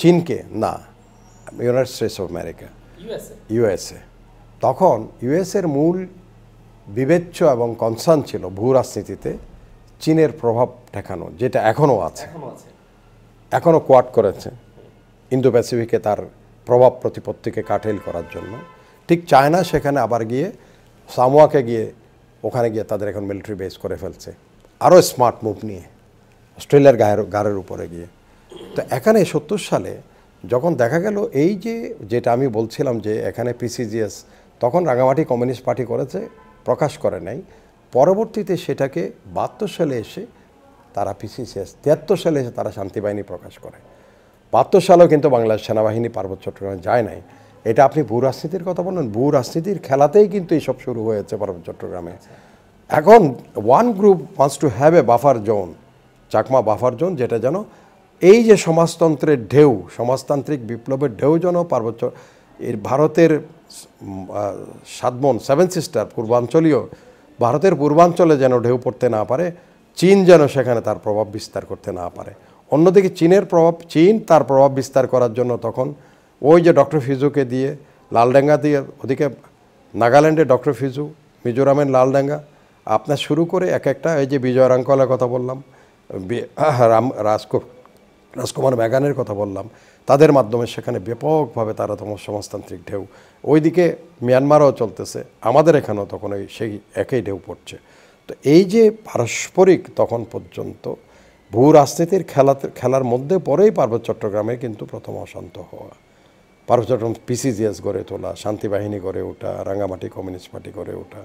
চীনকে না United States of America USA তখন ইউএসের মূল বিবেচ্য এবং কনসার্ন ছিল ভূ রাজনীতিতে চীনের প্রভাব ঠেকানো যেটা এখনও আছে এখনও কোয়াট করেছে ইন্দো প্যাসিফিকে তার প্রভাব প্রতিপত্তিকে কাঠেল করার জন্য ঠিক চায়না সেখানে আবার গিয়ে সামোয়াকে গিয়ে ওখানে গিয়ে তাদের এখন মিলিটারি বেস করে ফেলছে আরও স্মার্ট মুভ নিয়ে অস্ট্রেলিয়ার গায়ের গাড়ের উপরে গিয়ে তো এখানে সত্তর সালে যখন দেখা গেল এই যে যেটা আমি বলছিলাম যে এখানে পিসিজিএস তখন রাঙামাটি কমিউনিস্ট পার্টি করেছে প্রকাশ করে নাই পরবর্তীতে সেটাকে বাহাত্তর সালে এসে তারা পিসিসিএস তিয়াত্তর সালে এসে তারা শান্তি বাহিনী প্রকাশ করে বাহাত্তর সালেও কিন্তু বাংলার সেনাবাহিনী পার্বত্য চট্টগ্রামে যায় নাই এটা আপনি ভূ রাজনীতির কথা বলেন ভূ রাজনীতির খেলাতেই কিন্তু এইসব শুরু হয়েছে পার্বত্য চট্টগ্রামে এখন one group once to have a buffer zone Chakma buffer zone যেটা যেন এই যে সমাজতন্ত্রের ঢেউ সমাজতান্ত্রিক বিপ্লবের ঢেউ যেন পার্বত্য এর ভারতের সাতমন সেভেন সিস্টার পূর্বাঞ্চলীয় ভারতের পূর্বাঞ্চলে যেন ঢেউ পড়তে না পারে চীন যেন সেখানে তার প্রভাব বিস্তার করতে না পারে অন্যদিকে চীনের প্রভাব চীন তার প্রভাব বিস্তার করার জন্য তখন ওই যে ডক্টর ফিজুকে দিয়ে লালডাঙ্গা দিয়ে ওদিকে নাগাল্যান্ডে ডক্টর ফিজু মিজোরামের লালডাঙ্গা আপনার শুরু করে এক একটা এই যে বিজয় রাঙ্কলের কথা বললাম রাম রাজকুমার রাজকুমার ম্যাগানের কথা বললাম তাদের মাধ্যমে সেখানে ব্যাপকভাবে তারা তোমার সমাজতান্ত্রিক ঢেউ ওইদিকে মিয়ানমারও চলতেছে আমাদের এখানেও তখন ওই সেই একই ঢেউ পড়ছে তো এই যে পারস্পরিক তখন পর্যন্ত ভূ রাজনীতির খেলাতে খেলার মধ্যে পরেই পার্বত্য চট্টগ্রামে কিন্তু প্রথম অশান্ত হওয়া পার্বত্য চট্টগ্রাম পিসিজিএস গড়ে তোলা শান্তিবাহিনী গড়ে ওঠা রাঙামাটি কমিউনিস্ট পার্টি গড়ে ওঠা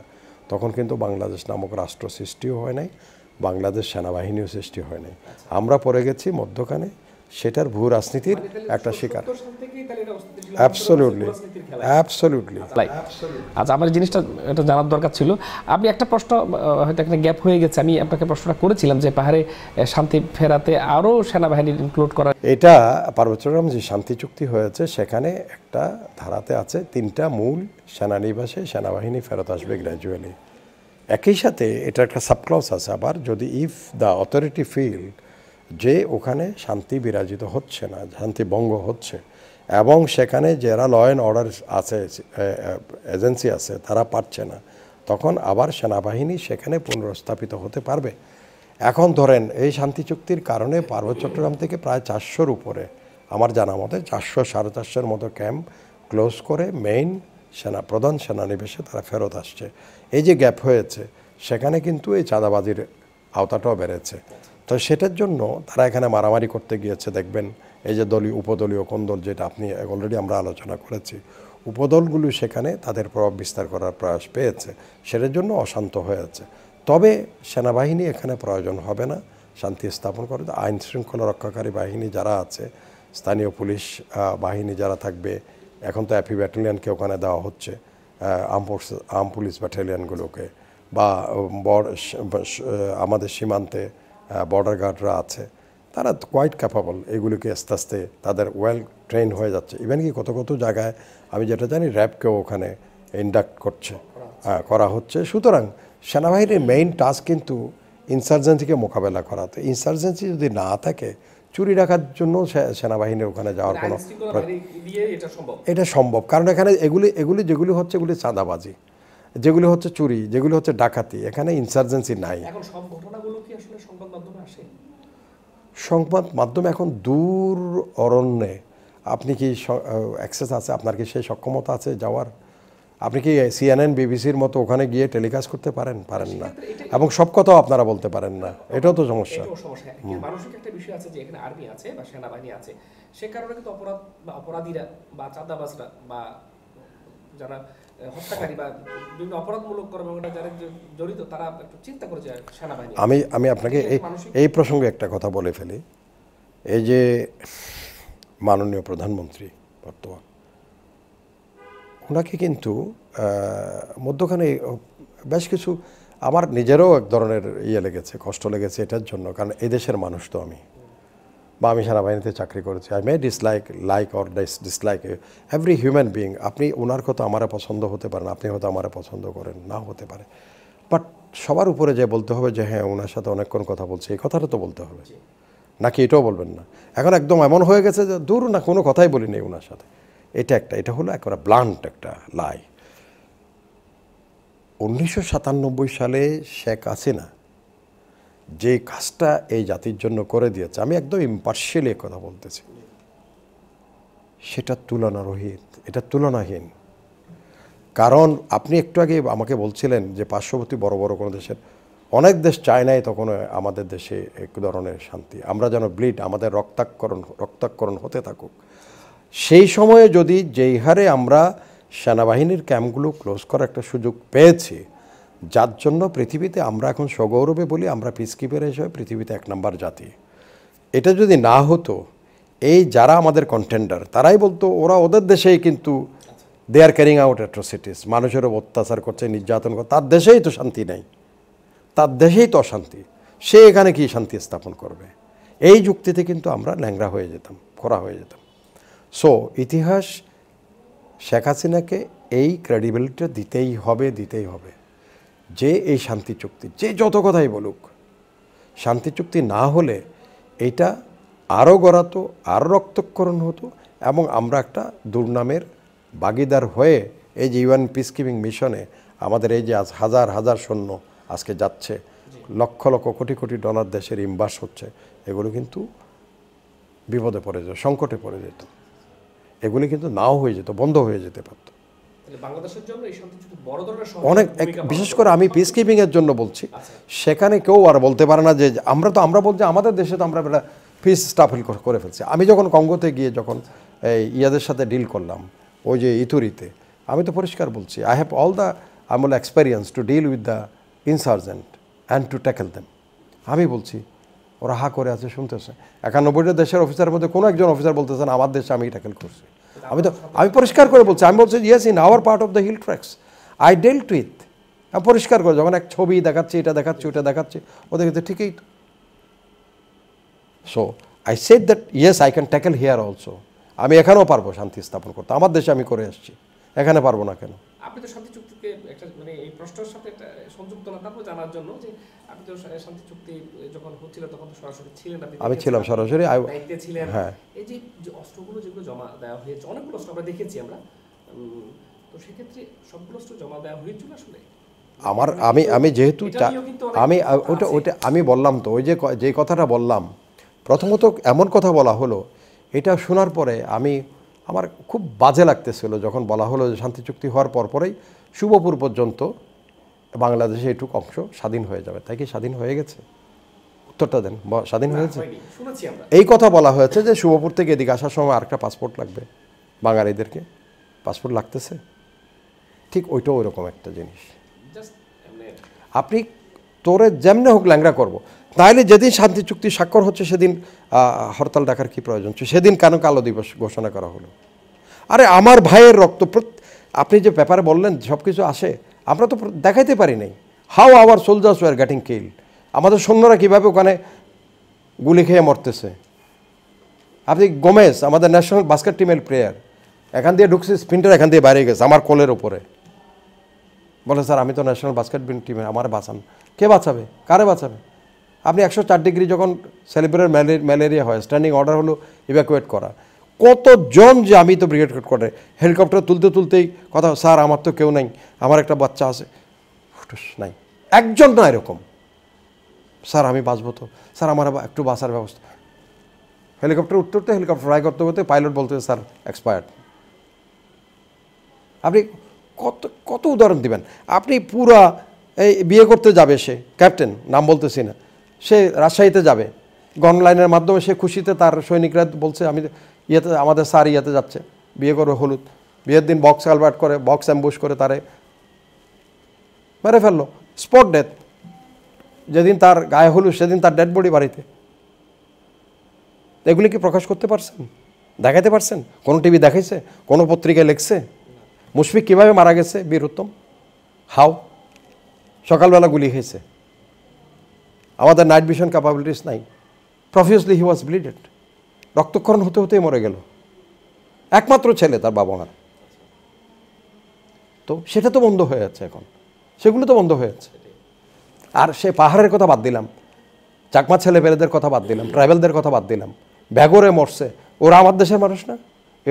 তখন কিন্তু বাংলাদেশ নামক রাষ্ট্র সৃষ্টিও হয় নাই বাংলাদেশ সেনাবাহিনীও সৃষ্টি হয়নি আমরা পরে গেছি মধ্যখানে সেটার ভূ রাজনীতির একটা শিকার অ্যাবসলিউটলি অ্যাবসলিউটলি আচ্ছা আমার জিনিসটা এটা জানার দরকার ছিল আমি একটা প্রশ্ন হয়তো একটা গ্যাপ হয়ে গেছে আমি আপনাকে প্রশ্নটা করেছিলাম যে পাহাড়ে শান্তি ফেরাতে আরও সেনাবাহিনী ইনক্লুড করা এটা পার্বত্যগ্রাম যে শান্তি চুক্তি হয়েছে সেখানে একটা ধারাতে আছে তিনটা মূল সেনানিবাসে সেনাবাহিনী ফেরত আসবে গ্র্যাজুয়ালি একই সাথে এটা একটা সাবক্লস আছে আবার যদি ইফ দ্য অথরিটি ফিল যে ওখানে শান্তি বিরাজিত হচ্ছে না শান্তি ভঙ্গ হচ্ছে এবং সেখানে যারা ল অ্যান্ড অর্ডার আছে এজেন্সি আছে তারা পারছে না তখন আবার সেনাবাহিনী সেখানে পুনরস্থাপিত হতে পারবে এখন ধরেন এই শান্তি চুক্তির কারণে পার্বত্য চট্টগ্রাম থেকে প্রায় চারশোর উপরে আমার জানা মতে চারশো সাড়ে চারশোর মতো ক্যাম্প ক্লোজ করে মেইন সেনা প্রধান সেনানিবেশে তারা ফেরত আসছে এই যে গ্যাপ হয়েছে সেখানে কিন্তু এই চাঁদাবাজির আওতাটাও বেড়েছে তো সেটার জন্য তারা এখানে মারামারি করতে গিয়েছে দেখবেন এই যে দলীয় উপদলীয় কোন দল যেটা আপনি অলরেডি আমরা আলোচনা করেছি উপদলগুলো সেখানে তাদের প্রভাব বিস্তার করার প্রয়াস পেয়েছে সেটার জন্য অশান্ত হয়েছে তবে সেনাবাহিনী এখানে প্রয়োজন হবে না শান্তি স্থাপন করে আইন শৃঙ্খলা রক্ষাকারী বাহিনী যারা আছে স্থানীয় পুলিশ বাহিনী যারা থাকবে এখন তো অ্যাপি ব্যাটালিয়ানকে ওখানে দেওয়া হচ্ছে আর্ম ফোর্স আর্ম পুলিশ ব্যাটালিয়ানগুলোকে বা আমাদের সীমান্তে বর্ডার গার্ডরা আছে তারা কোয়াইট ক্যাপাবল এগুলিকে আস্তে আস্তে তাদের ওয়েল ট্রেন হয়ে যাচ্ছে ইভেন কি কত কত জায়গায় আমি যেটা জানি র্যাবকেও ওখানে ইন্ডাক্ট করছে করা হচ্ছে সুতরাং সেনাবাহিনীর মেইন টাস্ক কিন্তু ইনসার্জেন্সিকে মোকাবেলা করা তো ইনসার্জেন্সি যদি না থাকে চুরি রাখার জন্য সেনাবাহিনীর ওখানে যাওয়ার কোনো এটা সম্ভব কারণ এখানে এগুলি এগুলি যেগুলি হচ্ছে এগুলি চাঁদাবাজি যেগুলি হচ্ছে চুরি যেগুলি হচ্ছে ডাকাতি এখানে ইনসার্জেন্সি নাই সংবাদ মাধ্যম এখন দূর অরণ্যে আপনি কি অ্যাক্সেস আছে আপনার কি সেই সক্ষমতা আছে যাওয়ার আপনি কি সিএনএন বিবিসির মতো ওখানে গিয়ে টেলিকাস্ট করতে পারেন পারেন না এবং সব কথাও আপনারা বলতে পারেন না এটাও তো সমস্যা মানসিক একটা বিষয় আছে যে এখানে আর্মি আছে বা সেনাবাহিনী আছে সে কারণে কিন্তু অপরাধ বা অপরাধীরা বা চাঁদাবাজরা বা যারা হত্যাকারী বা বিভিন্ন অপরাধমূলক কর্মকাণ্ডে যারা জড়িত তারা একটু চিন্তা করে সেনাবাহিনী আমি আমি আপনাকে এই এই প্রসঙ্গে একটা কথা বলে ফেলি এই যে মাননীয় প্রধানমন্ত্রী বর্তমান ওনাকে কিন্তু মধ্যখানে বেশ কিছু আমার নিজেরও এক ধরনের ইয়ে লেগেছে কষ্ট লেগেছে এটার জন্য কারণ এদেশের মানুষ তো আমি বা আমি সেনাবাহিনীতে চাকরি করেছি I may dislike like or dis dislike every human being আপনি ওনার কথা আমার পছন্দ হতে পারেন আপনি হয়তো আমার পছন্দ করেন না হতে পারে বাট সবার উপরে যে বলতে হবে যে হ্যাঁ ওনার সাথে অনেকক্ষণ কথা বলছি এই কথাটা তো বলতে হবে নাকি এটাও বলবেন না এখন একদম এমন হয়ে গেছে যে দূর না কোনো কথাই বলিনি ওনার সাথে এটা একটা এটা হলো একেবারে ব্লান্ট একটা লাই উনিশশো সালে শেখ হাসিনা যে কাজটা এই জাতির জন্য করে দিয়েছে আমি একদম ইম্পার্শিয়ালি কথা বলতেছি সেটা তুলনারহিত এটা তুলনাহীন কারণ আপনি একটু আগে আমাকে বলছিলেন যে পার্শ্ববর্তী বড় বড় কোনো দেশের অনেক দেশ চায় নাই তখন আমাদের দেশে এক ধরনের শান্তি আমরা যেন ব্লিড আমাদের রক্তাক্ষরণ রক্তাক্ষরণ হতে থাকুক সেই সময়ে যদি যেই হারে আমরা সেনাবাহিনীর ক্যাম্পগুলো ক্লোজ করার একটা সুযোগ পেয়েছি যার জন্য পৃথিবীতে আমরা এখন সগৌরবে বলি আমরা পিসকিপের হিসেবে পৃথিবীতে এক নম্বর জাতি এটা যদি না হতো এই যারা আমাদের কন্টেন্ডার তারাই বলতো ওরা ওদের দেশেই কিন্তু they are carrying out atrocities মানুষের অত্যাচার করছে নির্যাতন করছে তার দেশেই তো শান্তি নেই তার দেশেই তো অশান্তি সে এখানে কি শান্তি স্থাপন করবে এই যুক্তিতে কিন্তু আমরা ল্যাংরা হয়ে যেতাম খোরা হয়ে যেতাম সো ইতিহাস শেখ হাসিনাকে এই ক্রেডিবিলিটিটা দিতেই হবে দিতেই হবে যে এই শান্তি চুক্তি যে যত কথাই বলুক শান্তি চুক্তি না হলে এটা আরও গড়াতো আরও রক্তক্ষরণ হতো এবং আমরা একটা দুর্নামের বাগিদার হয়ে এই যে ইউএন পিস কিপিং মিশনে আমাদের এই যে হাজার হাজার সৈন্য আজকে যাচ্ছে লক্ষ লক্ষ কোটি কোটি ডলার দেশের ইম্বাস হচ্ছে এগুলো কিন্তু বিপদে পড়ে যেত সংকটে পড়ে যেত এগুলি কিন্তু নাও হয়ে যেত বন্ধ হয়ে যেতে পারত অনেক বিশেষ করে আমি পিস কিপিংয়ের জন্য বলছি আচ্ছা। সেখানে কেউ আর বলতে পারে না যে আমরা তো আমরা বলছি আমাদের দেশে তো আমরা পিস স্টাফিল করে ফেলছি আমি যখন কঙ্গোতে গিয়ে যখন এই ইয়াদের সাথে ডিল করলাম ওই যে ইতুরিতে আমি তো পরিষ্কার বলছি আই হ্যাভ অল দ্য আমল experience to deal with the insurgent and to tackle them আমি বলছি ওরা হা করে আছে শুনতেছে একানব্বইটা দেশের অফিসার মধ্যে কোনো একজন অফিসার বলতেছেন আমার দেশে আমি ট্যাকেল করছি আমি তো আমি পরিষ্কার করে বলছি আমি বলছি yes in our part of the hill tracts I dealt with আমি পরিষ্কার করে যখন এক ছবি দেখাচ্ছি এটা দেখাচ্ছি ওটা দেখাচ্ছি ও দেখেছে ঠিকই তো so I said that yes I can tackle here also আমি এখানেও পারবো শান্তি স্থাপন করতে আমার দেশে আমি করে এসেছি এখানে পারবো না কেন আপনি তো চুক্তিকে একটা মানে এই প্রশ্নের সাথে একটা সংযুক্ত না তারপর জানার জন্য যে আপনি তো শান্তি চুক্তি যখন হচ্ছিল তখন তো সরাসরি ছিলেন আপনি আমি ছিলাম সরাসরি দায়িত্বে ছিলেন হ্যাঁ এই যে যে অস্ত্রগুলো যেগুলো জমা দেওয়া হয়েছে অনেকগুলো অস্ত্র আমরা দেখেছি আমরা তো সেক্ষেত্রে সবগুলো অস্ত্র জমা দেওয়া হয়েছিল আসলে আমার আমি আমি যেহেতু আমি ওটা ওটা আমি বললাম তো ওই যে যে কথাটা বললাম প্রথমত এমন কথা বলা হলো এটা শোনার পরে আমি আমার খুব বাজে লাগতেছিল যখন বলা হলো যে শান্তি চুক্তি হওয়ার পরপরেই শুভপুর পর্যন্ত বাংলাদেশে এটুকু অংশ স্বাধীন হয়ে যাবে তাই কি স্বাধীন হয়ে গেছে উত্তরটা দেন স্বাধীন হয়েছে এই কথা বলা হয়েছে যে শুভপুর থেকে এদিকে আসার সময় আরেকটা পাসপোর্ট লাগবে বাঙালিদেরকে পাসপোর্ট লাগতেছে ঠিক ওইটাও ওইরকম একটা জিনিস আপনি তোরে যেমনে হোক ল্যাংরা করবো তাহলে যেদিন শান্তি চুক্তি স্বাক্ষর হচ্ছে সেদিন হরতাল ডাকার কি প্রয়োজন ছিল সেদিন কেন কালো দিবস ঘোষণা করা হলো আরে আমার ভাইয়ের রক্ত আপনি যে ব্যাপারে বললেন সব কিছু আসে আমরা তো দেখাইতে পারি নাই how our soldiers were getting kill আমাদের সৈন্যরা কীভাবে ওখানে গুলি খেয়ে মরতেছে আপনি গোমেস আমাদের ন্যাশনাল বাস্কেট টিমের প্লেয়ার এখান দিয়ে ঢুকছে স্পিনটার এখান দিয়ে বাইরে গেছে আমার কোলের ওপরে বলে স্যার আমি তো ন্যাশনাল বাস্কেটবল টিমে আমার বাঁচান কে বাঁচাবে কারে বাঁচাবে আপনি একশো চার ডিগ্রি যখন সেলিব্রেট ম্যালেরিয়া হয় স্ট্যান্ডিং অর্ডার হলো ইভ্যাকুয়েট করা কতজন যে আমি তো ব্রিগেড হেডকোয়ার্টারে হেলিকপ্টার তুলতে তুলতেই কথা স্যার আমার তো কেউ নাই আমার একটা বাচ্চা আছে নাই একজন না এরকম স্যার আমি বাঁচবো তো স্যার আমার একটু বাঁচার ব্যবস্থা হেলিকপ্টার উঠতে উঠতে হেলিকপ্টার ফ্লাই করতে করতে পাইলট বলতে স্যার এক্সপায়ার্ড আপনি কত কত উদাহরণ দিবেন আপনি পুরা এই বিয়ে করতে যাবে সে ক্যাপ্টেন নাম বলতেছি না সে রাজশাহীতে যাবে গনলাইনের মাধ্যমে সে খুশিতে তার সৈনিকরা বলছে আমি ইয়েতে আমাদের স্যার ইয়েতে যাচ্ছে বিয়ে করবে হলুদ বিয়ের দিন বক্স কালভার্ট করে বক্স অ্যাম্বুশ করে তারে মেরে ফেললো স্পট ডেথ যেদিন তার গায়ে হলুদ সেদিন তার ডেড বডি বাড়িতে এগুলি কি প্রকাশ করতে পারছেন দেখাতে পারছেন কোনো টিভি দেখাইছে কোনো পত্রিকায় লিখছে মুশফিক কীভাবে মারা গেছে বীর উত্তম হাও সকালবেলা গুলি খেয়েছে আমাদের নাইট ভিশন ক্যাপাবিলিটিস নাই প্রফিউসলি হি ওয়াজ ব্লিডেড রক্তক্ষরণ হতে হতে মরে গেল একমাত্র ছেলে তার বাবা মার তো সেটা তো বন্ধ হয়ে যাচ্ছে এখন সেগুলো তো বন্ধ হয়ে যাচ্ছে আর সে পাহাড়ের কথা বাদ দিলাম চাকমা পেলেদের কথা বাদ দিলাম ট্রাইবেলদের কথা বাদ দিলাম ব্যাগরে মরছে ওরা আমার দেশের মানুষ না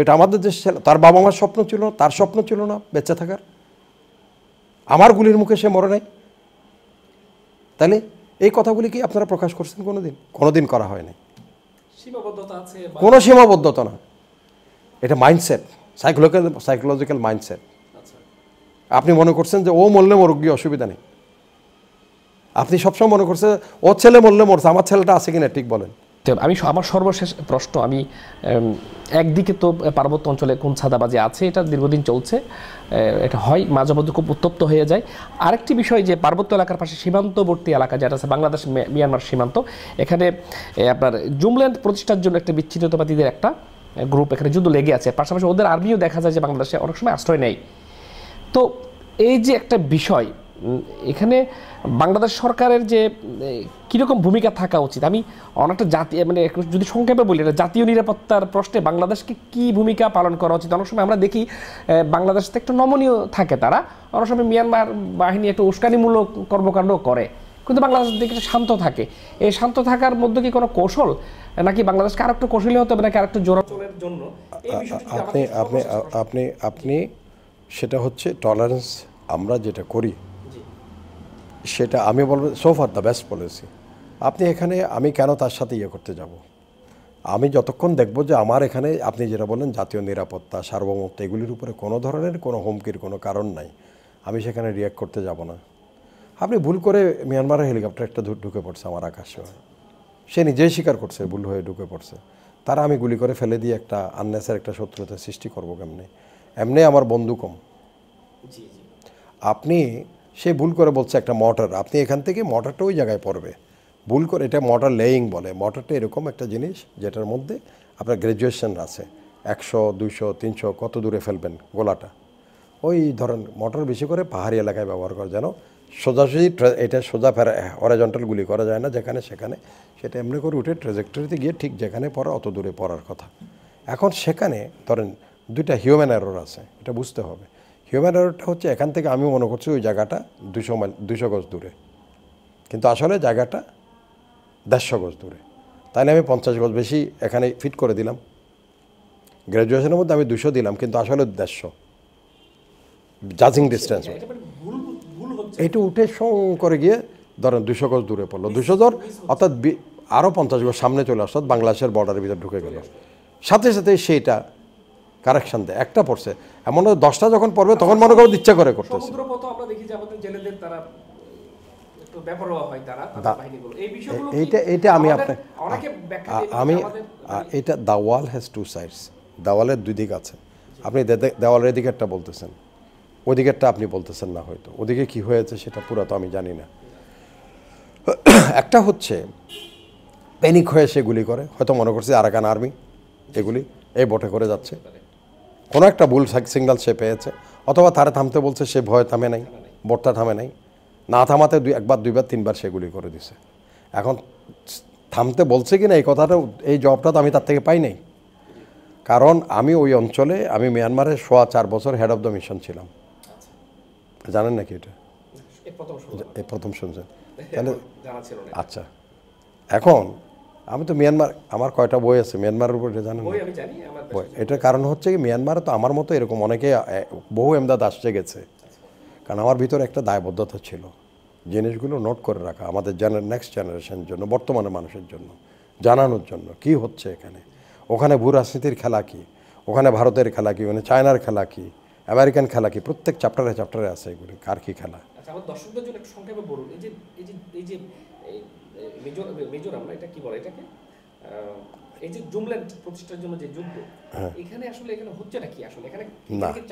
এটা আমাদের দেশ ছেলে তার বাবা মার স্বপ্ন ছিল না তার স্বপ্ন ছিল না বেঁচে থাকার আমার গুলির মুখে সে মরে নাই তাহলে এই কথাগুলি কি আপনারা প্রকাশ করছেন কোনোদিন কোনোদিন করা হয় নাই কোনো সীমাবদ্ধতা না এটা মাইন্ডসেট সাইকোলজিক্যাল সাইকোলজিক্যাল মাইন্ডসেট আপনি মনে করছেন যে ও মরলে মরুক গিয়ে অসুবিধা নেই আপনি সবসময় মনে করছেন ও ছেলে মরলে মরছে আমার ছেলেটা আছে কিনা ঠিক বলেন আমি আমার সর্বশেষ প্রশ্ন আমি একদিকে তো পার্বত্য অঞ্চলে কোন ছাদাবাজি আছে এটা দীর্ঘদিন চলছে এটা হয় মাঝে মধ্যে খুব উত্তপ্ত হয়ে যায় আরেকটি বিষয় যে পার্বত্য এলাকার পাশে সীমান্তবর্তী এলাকা যেটা আছে বাংলাদেশ মিয়ানমার সীমান্ত এখানে আপনার জুমল্যান্ড প্রতিষ্ঠার জন্য একটা বিচ্ছিন্নতাবাদীদের একটা গ্রুপ এখানে যুদ্ধ লেগে আছে পাশাপাশি ওদের আর্মিও দেখা যায় যে বাংলাদেশে অনেক সময় আশ্রয় নেই তো এই যে একটা বিষয় এখানে বাংলাদেশ সরকারের যে কীরকম ভূমিকা থাকা উচিত আমি অনেকটা জাতি মানে যদি সংক্ষেপে বলি এটা জাতীয় নিরাপত্তার প্রশ্নে বাংলাদেশকে কি ভূমিকা পালন করা উচিত অনেক সময় আমরা দেখি বাংলাদেশ তো একটু নমনীয় থাকে তারা অনেক সময় মিয়ানমার বাহিনী একটু উস্কানিমূলক কর্মকাণ্ড করে কিন্তু বাংলাদেশ দিকে শান্ত থাকে এই শান্ত থাকার মধ্যে কি কোনো কৌশল নাকি বাংলাদেশকে একটু কৌশলী হতে হবে নাকি জোরা চলের জন্য আপনি আপনি আপনি আপনি সেটা হচ্ছে টলারেন্স আমরা যেটা করি সেটা আমি বলবো সোফার দ্য বেস্ট পলিসি আপনি এখানে আমি কেন তার সাথে ইয়ে করতে যাব আমি যতক্ষণ দেখব যে আমার এখানে আপনি যেটা বলেন জাতীয় নিরাপত্তা সার্বভৌমত্ব এগুলির উপরে কোনো ধরনের কোনো হুমকির কোনো কারণ নাই আমি সেখানে রিয়াক্ট করতে যাব না আপনি ভুল করে মিয়ানমারের হেলিকপ্টার একটা ঢুকে পড়ছে আমার আকাশে সে নিজেই স্বীকার করছে ভুল হয়ে ঢুকে পড়ছে তারা আমি গুলি করে ফেলে দিয়ে একটা আননেসার একটা শত্রুতা সৃষ্টি করবো কেমনি এমনি আমার বন্ধু কম আপনি সে ভুল করে বলছে একটা মটর আপনি এখান থেকে মটরটা ওই জায়গায় পড়বে ভুল করে এটা মটর লেয়িং বলে মটরটা এরকম একটা জিনিস যেটার মধ্যে আপনার গ্র্যাজুয়েশান আছে একশো দুইশো তিনশো কত দূরে ফেলবেন গোলাটা ওই ধরেন মটর বেশি করে পাহাড়ি এলাকায় ব্যবহার করে যেন সোজাসুজি এটা সোজা ফেরা অরাজন্টালগুলি গুলি করা যায় না যেখানে সেখানে সেটা এমনি করে উঠে ট্রেজেক্টরিতে গিয়ে ঠিক যেখানে পড়া অত দূরে পড়ার কথা এখন সেখানে ধরেন দুইটা হিউম্যান এরর আছে এটা বুঝতে হবে হিউম্যান এররটা হচ্ছে এখান থেকে আমি মনে করছি ওই জায়গাটা দুশো মাইল দুশো গজ দূরে কিন্তু আসলে জায়গাটা দেড়শো গজ দূরে তাই আমি পঞ্চাশ গজ বেশি এখানে ফিট করে দিলাম গ্র্যাজুয়েশনের মধ্যে আমি দুশো দিলাম কিন্তু আসলে দেড়শো জাজিং ডিস্টেন্স এইটু উঠে সং করে গিয়ে ধরেন দুশো গজ দূরে পড়লো দুশো ধর অর্থাৎ আরও পঞ্চাশ গজ সামনে চলে আসত বাংলাদেশের বর্ডারের ভিতরে ঢুকে গেল সাথে সাথে সেইটা কারেকশন দেয় একটা পড়ছে এমন দশটা যখন পড়বে তখন মনে করো ইচ্ছা করে করতেছে আমরা এইটা এটা আমি আপনার আমি এটা দাওয়াল হ্যাজ টু সাইডস দাওয়ালের দুই দিক আছে আপনি দেওয়ালের এদিকেরটা বলতেছেন ওদিকেরটা আপনি বলতেছেন না হয়তো ওদিকে কি হয়েছে সেটা পুরা তো আমি জানি না একটা হচ্ছে প্যানিক হয়ে সে গুলি করে হয়তো মনে করছে আরাকান আর্মি এগুলি এই বটে করে যাচ্ছে কোনো একটা ভুল সিগন্যাল সে পেয়েছে অথবা তারা থামতে বলছে সে ভয় থামে নাই বর্তা থামে নাই না থামাতে দুই একবার দুইবার তিনবার সেগুলি করে দিছে এখন থামতে বলছে কি না এই কথাটা এই জবটা তো আমি তার থেকে পাই নাই কারণ আমি ওই অঞ্চলে আমি মিয়ানমারের সোয়া চার বছর হেড অফ দ্য মিশন ছিলাম জানেন নাকি এটা এই প্রথম শুনছেন তাহলে আচ্ছা এখন আমি তো মিয়ানমার আমার কয়টা বই আছে মিয়ানমারের উপরে জানেন বই এটার কারণ হচ্ছে কি মিয়ানমারে তো আমার মতো এরকম অনেকে বহু এমদাদ আসছে গেছে কারণ আমার ভিতরে একটা দায়বদ্ধতা ছিল জিনিসগুলো নোট করে রাখা আমাদের জেনার নেক্সট জেনারেশনের জন্য বর্তমানে মানুষের জন্য জানানোর জন্য কি হচ্ছে এখানে ওখানে ভূ রাজনীতির খেলা কী ওখানে ভারতের খেলা কী ওখানে চায়নার খেলা কী আমেরিকান খেলা কী প্রত্যেক চ্যাপ্টারে চ্যাপ্টারে আছে এগুলি কার কী খেলা আচ্ছা আমার দর্শকদের জন্য একটু সংক্ষেপে বলুন এই যে এই যে এই যে মিজোরাম না এটা কি বলে এটাকে এই যে জুমল্যান্ড প্রতিষ্ঠার জন্য যে যুদ্ধ হ্যাঁ। এখানে আসলে এখানে হচ্ছে না আসলে এখানে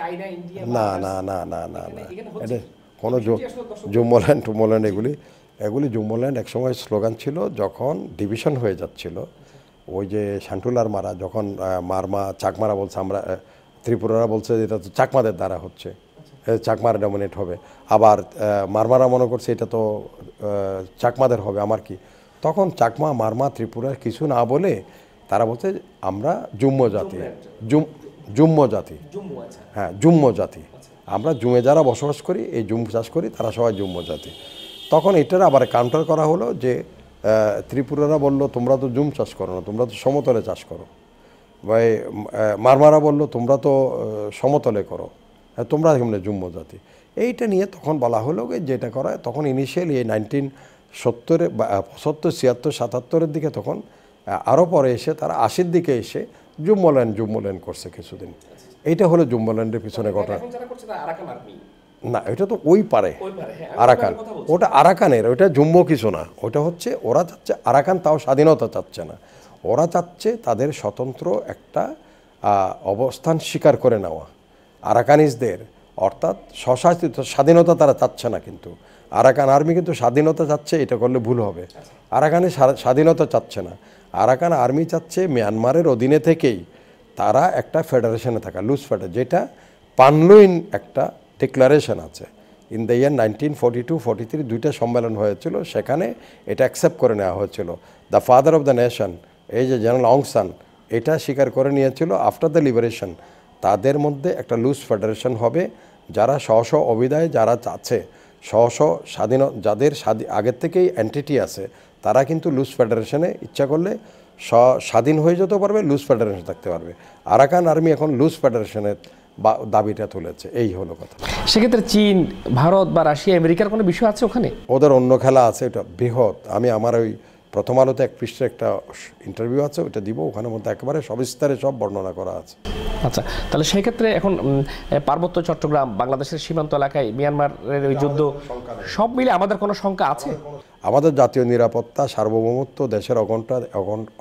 চাইনা ইন্ডিয়া না না না না না না এটা কোনো জুমল্যান্ড টুমল্যান্ড এগুলি এগুলি জুমল্যান্ড একসময় স্লোগান ছিল যখন ডিভিশন হয়ে যাচ্ছিল আচ্ছা। ওই যে শান্টুলার মারা যখন মারমা চাকমারা বলছে আমরা ত্রিপুরারা বলছে এটা তো চাকমাদের দ্বারা হচ্ছে চাকমার ডমিনেট হবে আবার মারমারা মনে করছে এটা তো চাকমাদের হবে আমার কি তখন চাকমা মারমা ত্রিপুরা কিছু না বলে তারা বলছে আমরা জুম্ম জাতি জুম্ম জাতি আচ্ছা। হ্যাঁ জুম্ম জাতি আচ্ছা। আমরা জুমে যারা বসবাস করি এই জুম চাষ করি তারা সবাই জুম্ম জাতি তখন এটার আবার কাউন্টার করা হলো যে ত্রিপুরারা বলল তোমরা তো জুম চাষ করো না তোমরা তো সমতলে চাষ করো মারমারা বলল তোমরা তো সমতলে করো তোমরা কেমন মানে জুম্ম জাতি এইটা নিয়ে তখন বলা হলো যেটা করা তখন ইনিশিয়ালি এই নাইনটিন সত্তরে বা পঁচাত্তর ছিয়াত্তর সাতাত্তরের দিকে তখন আরও পরে এসে তারা আশির দিকে এসে জুম্মল্যান্ড জুম্মল্যান্ড করছে কিছুদিন এইটা হলো জুম্মল্যান্ডের পিছনে ঘটনা না এটা তো ওই পারে হ্যাঁ, আরাকান ওটা আরাকানের ওটা জুম্ম কিছু না ওটা হচ্ছে ওরা চাচ্ছে আরাকান তাও স্বাধীনতা চাচ্ছে না ওরা চাচ্ছে তাদের স্বতন্ত্র একটা অবস্থান স্বীকার করে নেওয়া আরাকানিজদের অর্থাৎ স্বশাসিত স্বাধীনতা তারা চাচ্ছে না কিন্তু আরাকান আর্মি কিন্তু স্বাধীনতা চাচ্ছে এটা করলে ভুল হবে আরাকানে স্বাধীনতা চাচ্ছে না আরাকান আর্মি চাচ্ছে মিয়ানমারের অধীনে থেকেই তারা একটা ফেডারেশনে থাকা লুজ ফেডার যেটা পানলুইন একটা ডিক্লারেশন আছে in the year nineteen forty two forty three দুইটা সম্মেলন হয়েছিল সেখানে এটা অ্যাকসেপ্ট করে নেওয়া হয়েছিল the father of the nation এই যে জেনারেল অংসান এটা স্বীকার করে নিয়েছিল আফটার দ্য লিবারেশন তাদের মধ্যে একটা লুজ ফেডারেশন হবে যারা স্ব স্ব অভিধায় যারা চাচ্ছে স্ব স্ব স্বাধীন যাদের আগের থেকেই অ্যান্টিটি আছে তারা কিন্তু লুজ ফেডারেশনে ইচ্ছা করলে স্বাধীন হয়ে যেতে পারবে লুজ ফেডারেশন থাকতে পারবে আরাকান আর্মি এখন লুজ ফেডারেশনের বা দাবিটা তুলেছে এই হলো কথা সেক্ষেত্রে চীন ভারত বা রাশিয়া আমেরিকার কোনো বিষয় আছে ওখানে ওদের অন্য খেলা আছে এটা বৃহৎ আমি আমার ওই প্রথম আলোতে এক পৃষ্ঠের একটা ইন্টারভিউ আছে ওটা দিব ওখানের মধ্যে একেবারে সবিস্তারে সব বর্ণনা করা আছে আচ্ছা তাহলে সেই ক্ষেত্রে এখন পার্বত্য চট্টগ্রাম বাংলাদেশের সীমান্ত এলাকায় মিয়ানমারের ওই যুদ্ধ সব মিলে আমাদের কোনো শঙ্কা আছে আমাদের জাতীয় নিরাপত্তা সার্বভৌমত্ব দেশের অখণ্ড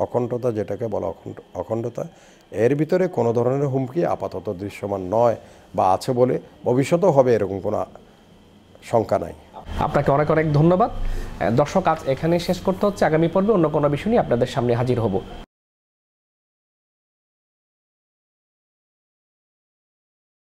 অখণ্ডতা যেটাকে বলা অখণ্ড অখণ্ডতা এর ভিতরে কোনো ধরনের হুমকি আপাতত দৃশ্যমান নয় বা আছে বলে ভবিষ্যতেও হবে এরকম কোনো শঙ্কা নাই আপনাকে অনেক অনেক ধন্যবাদ দর্শক আজ এখানে শেষ করতে হচ্ছে আগামী পর্বে অন্য কোনো বিষয় নিয়ে আপনাদের সামনে হাজির হব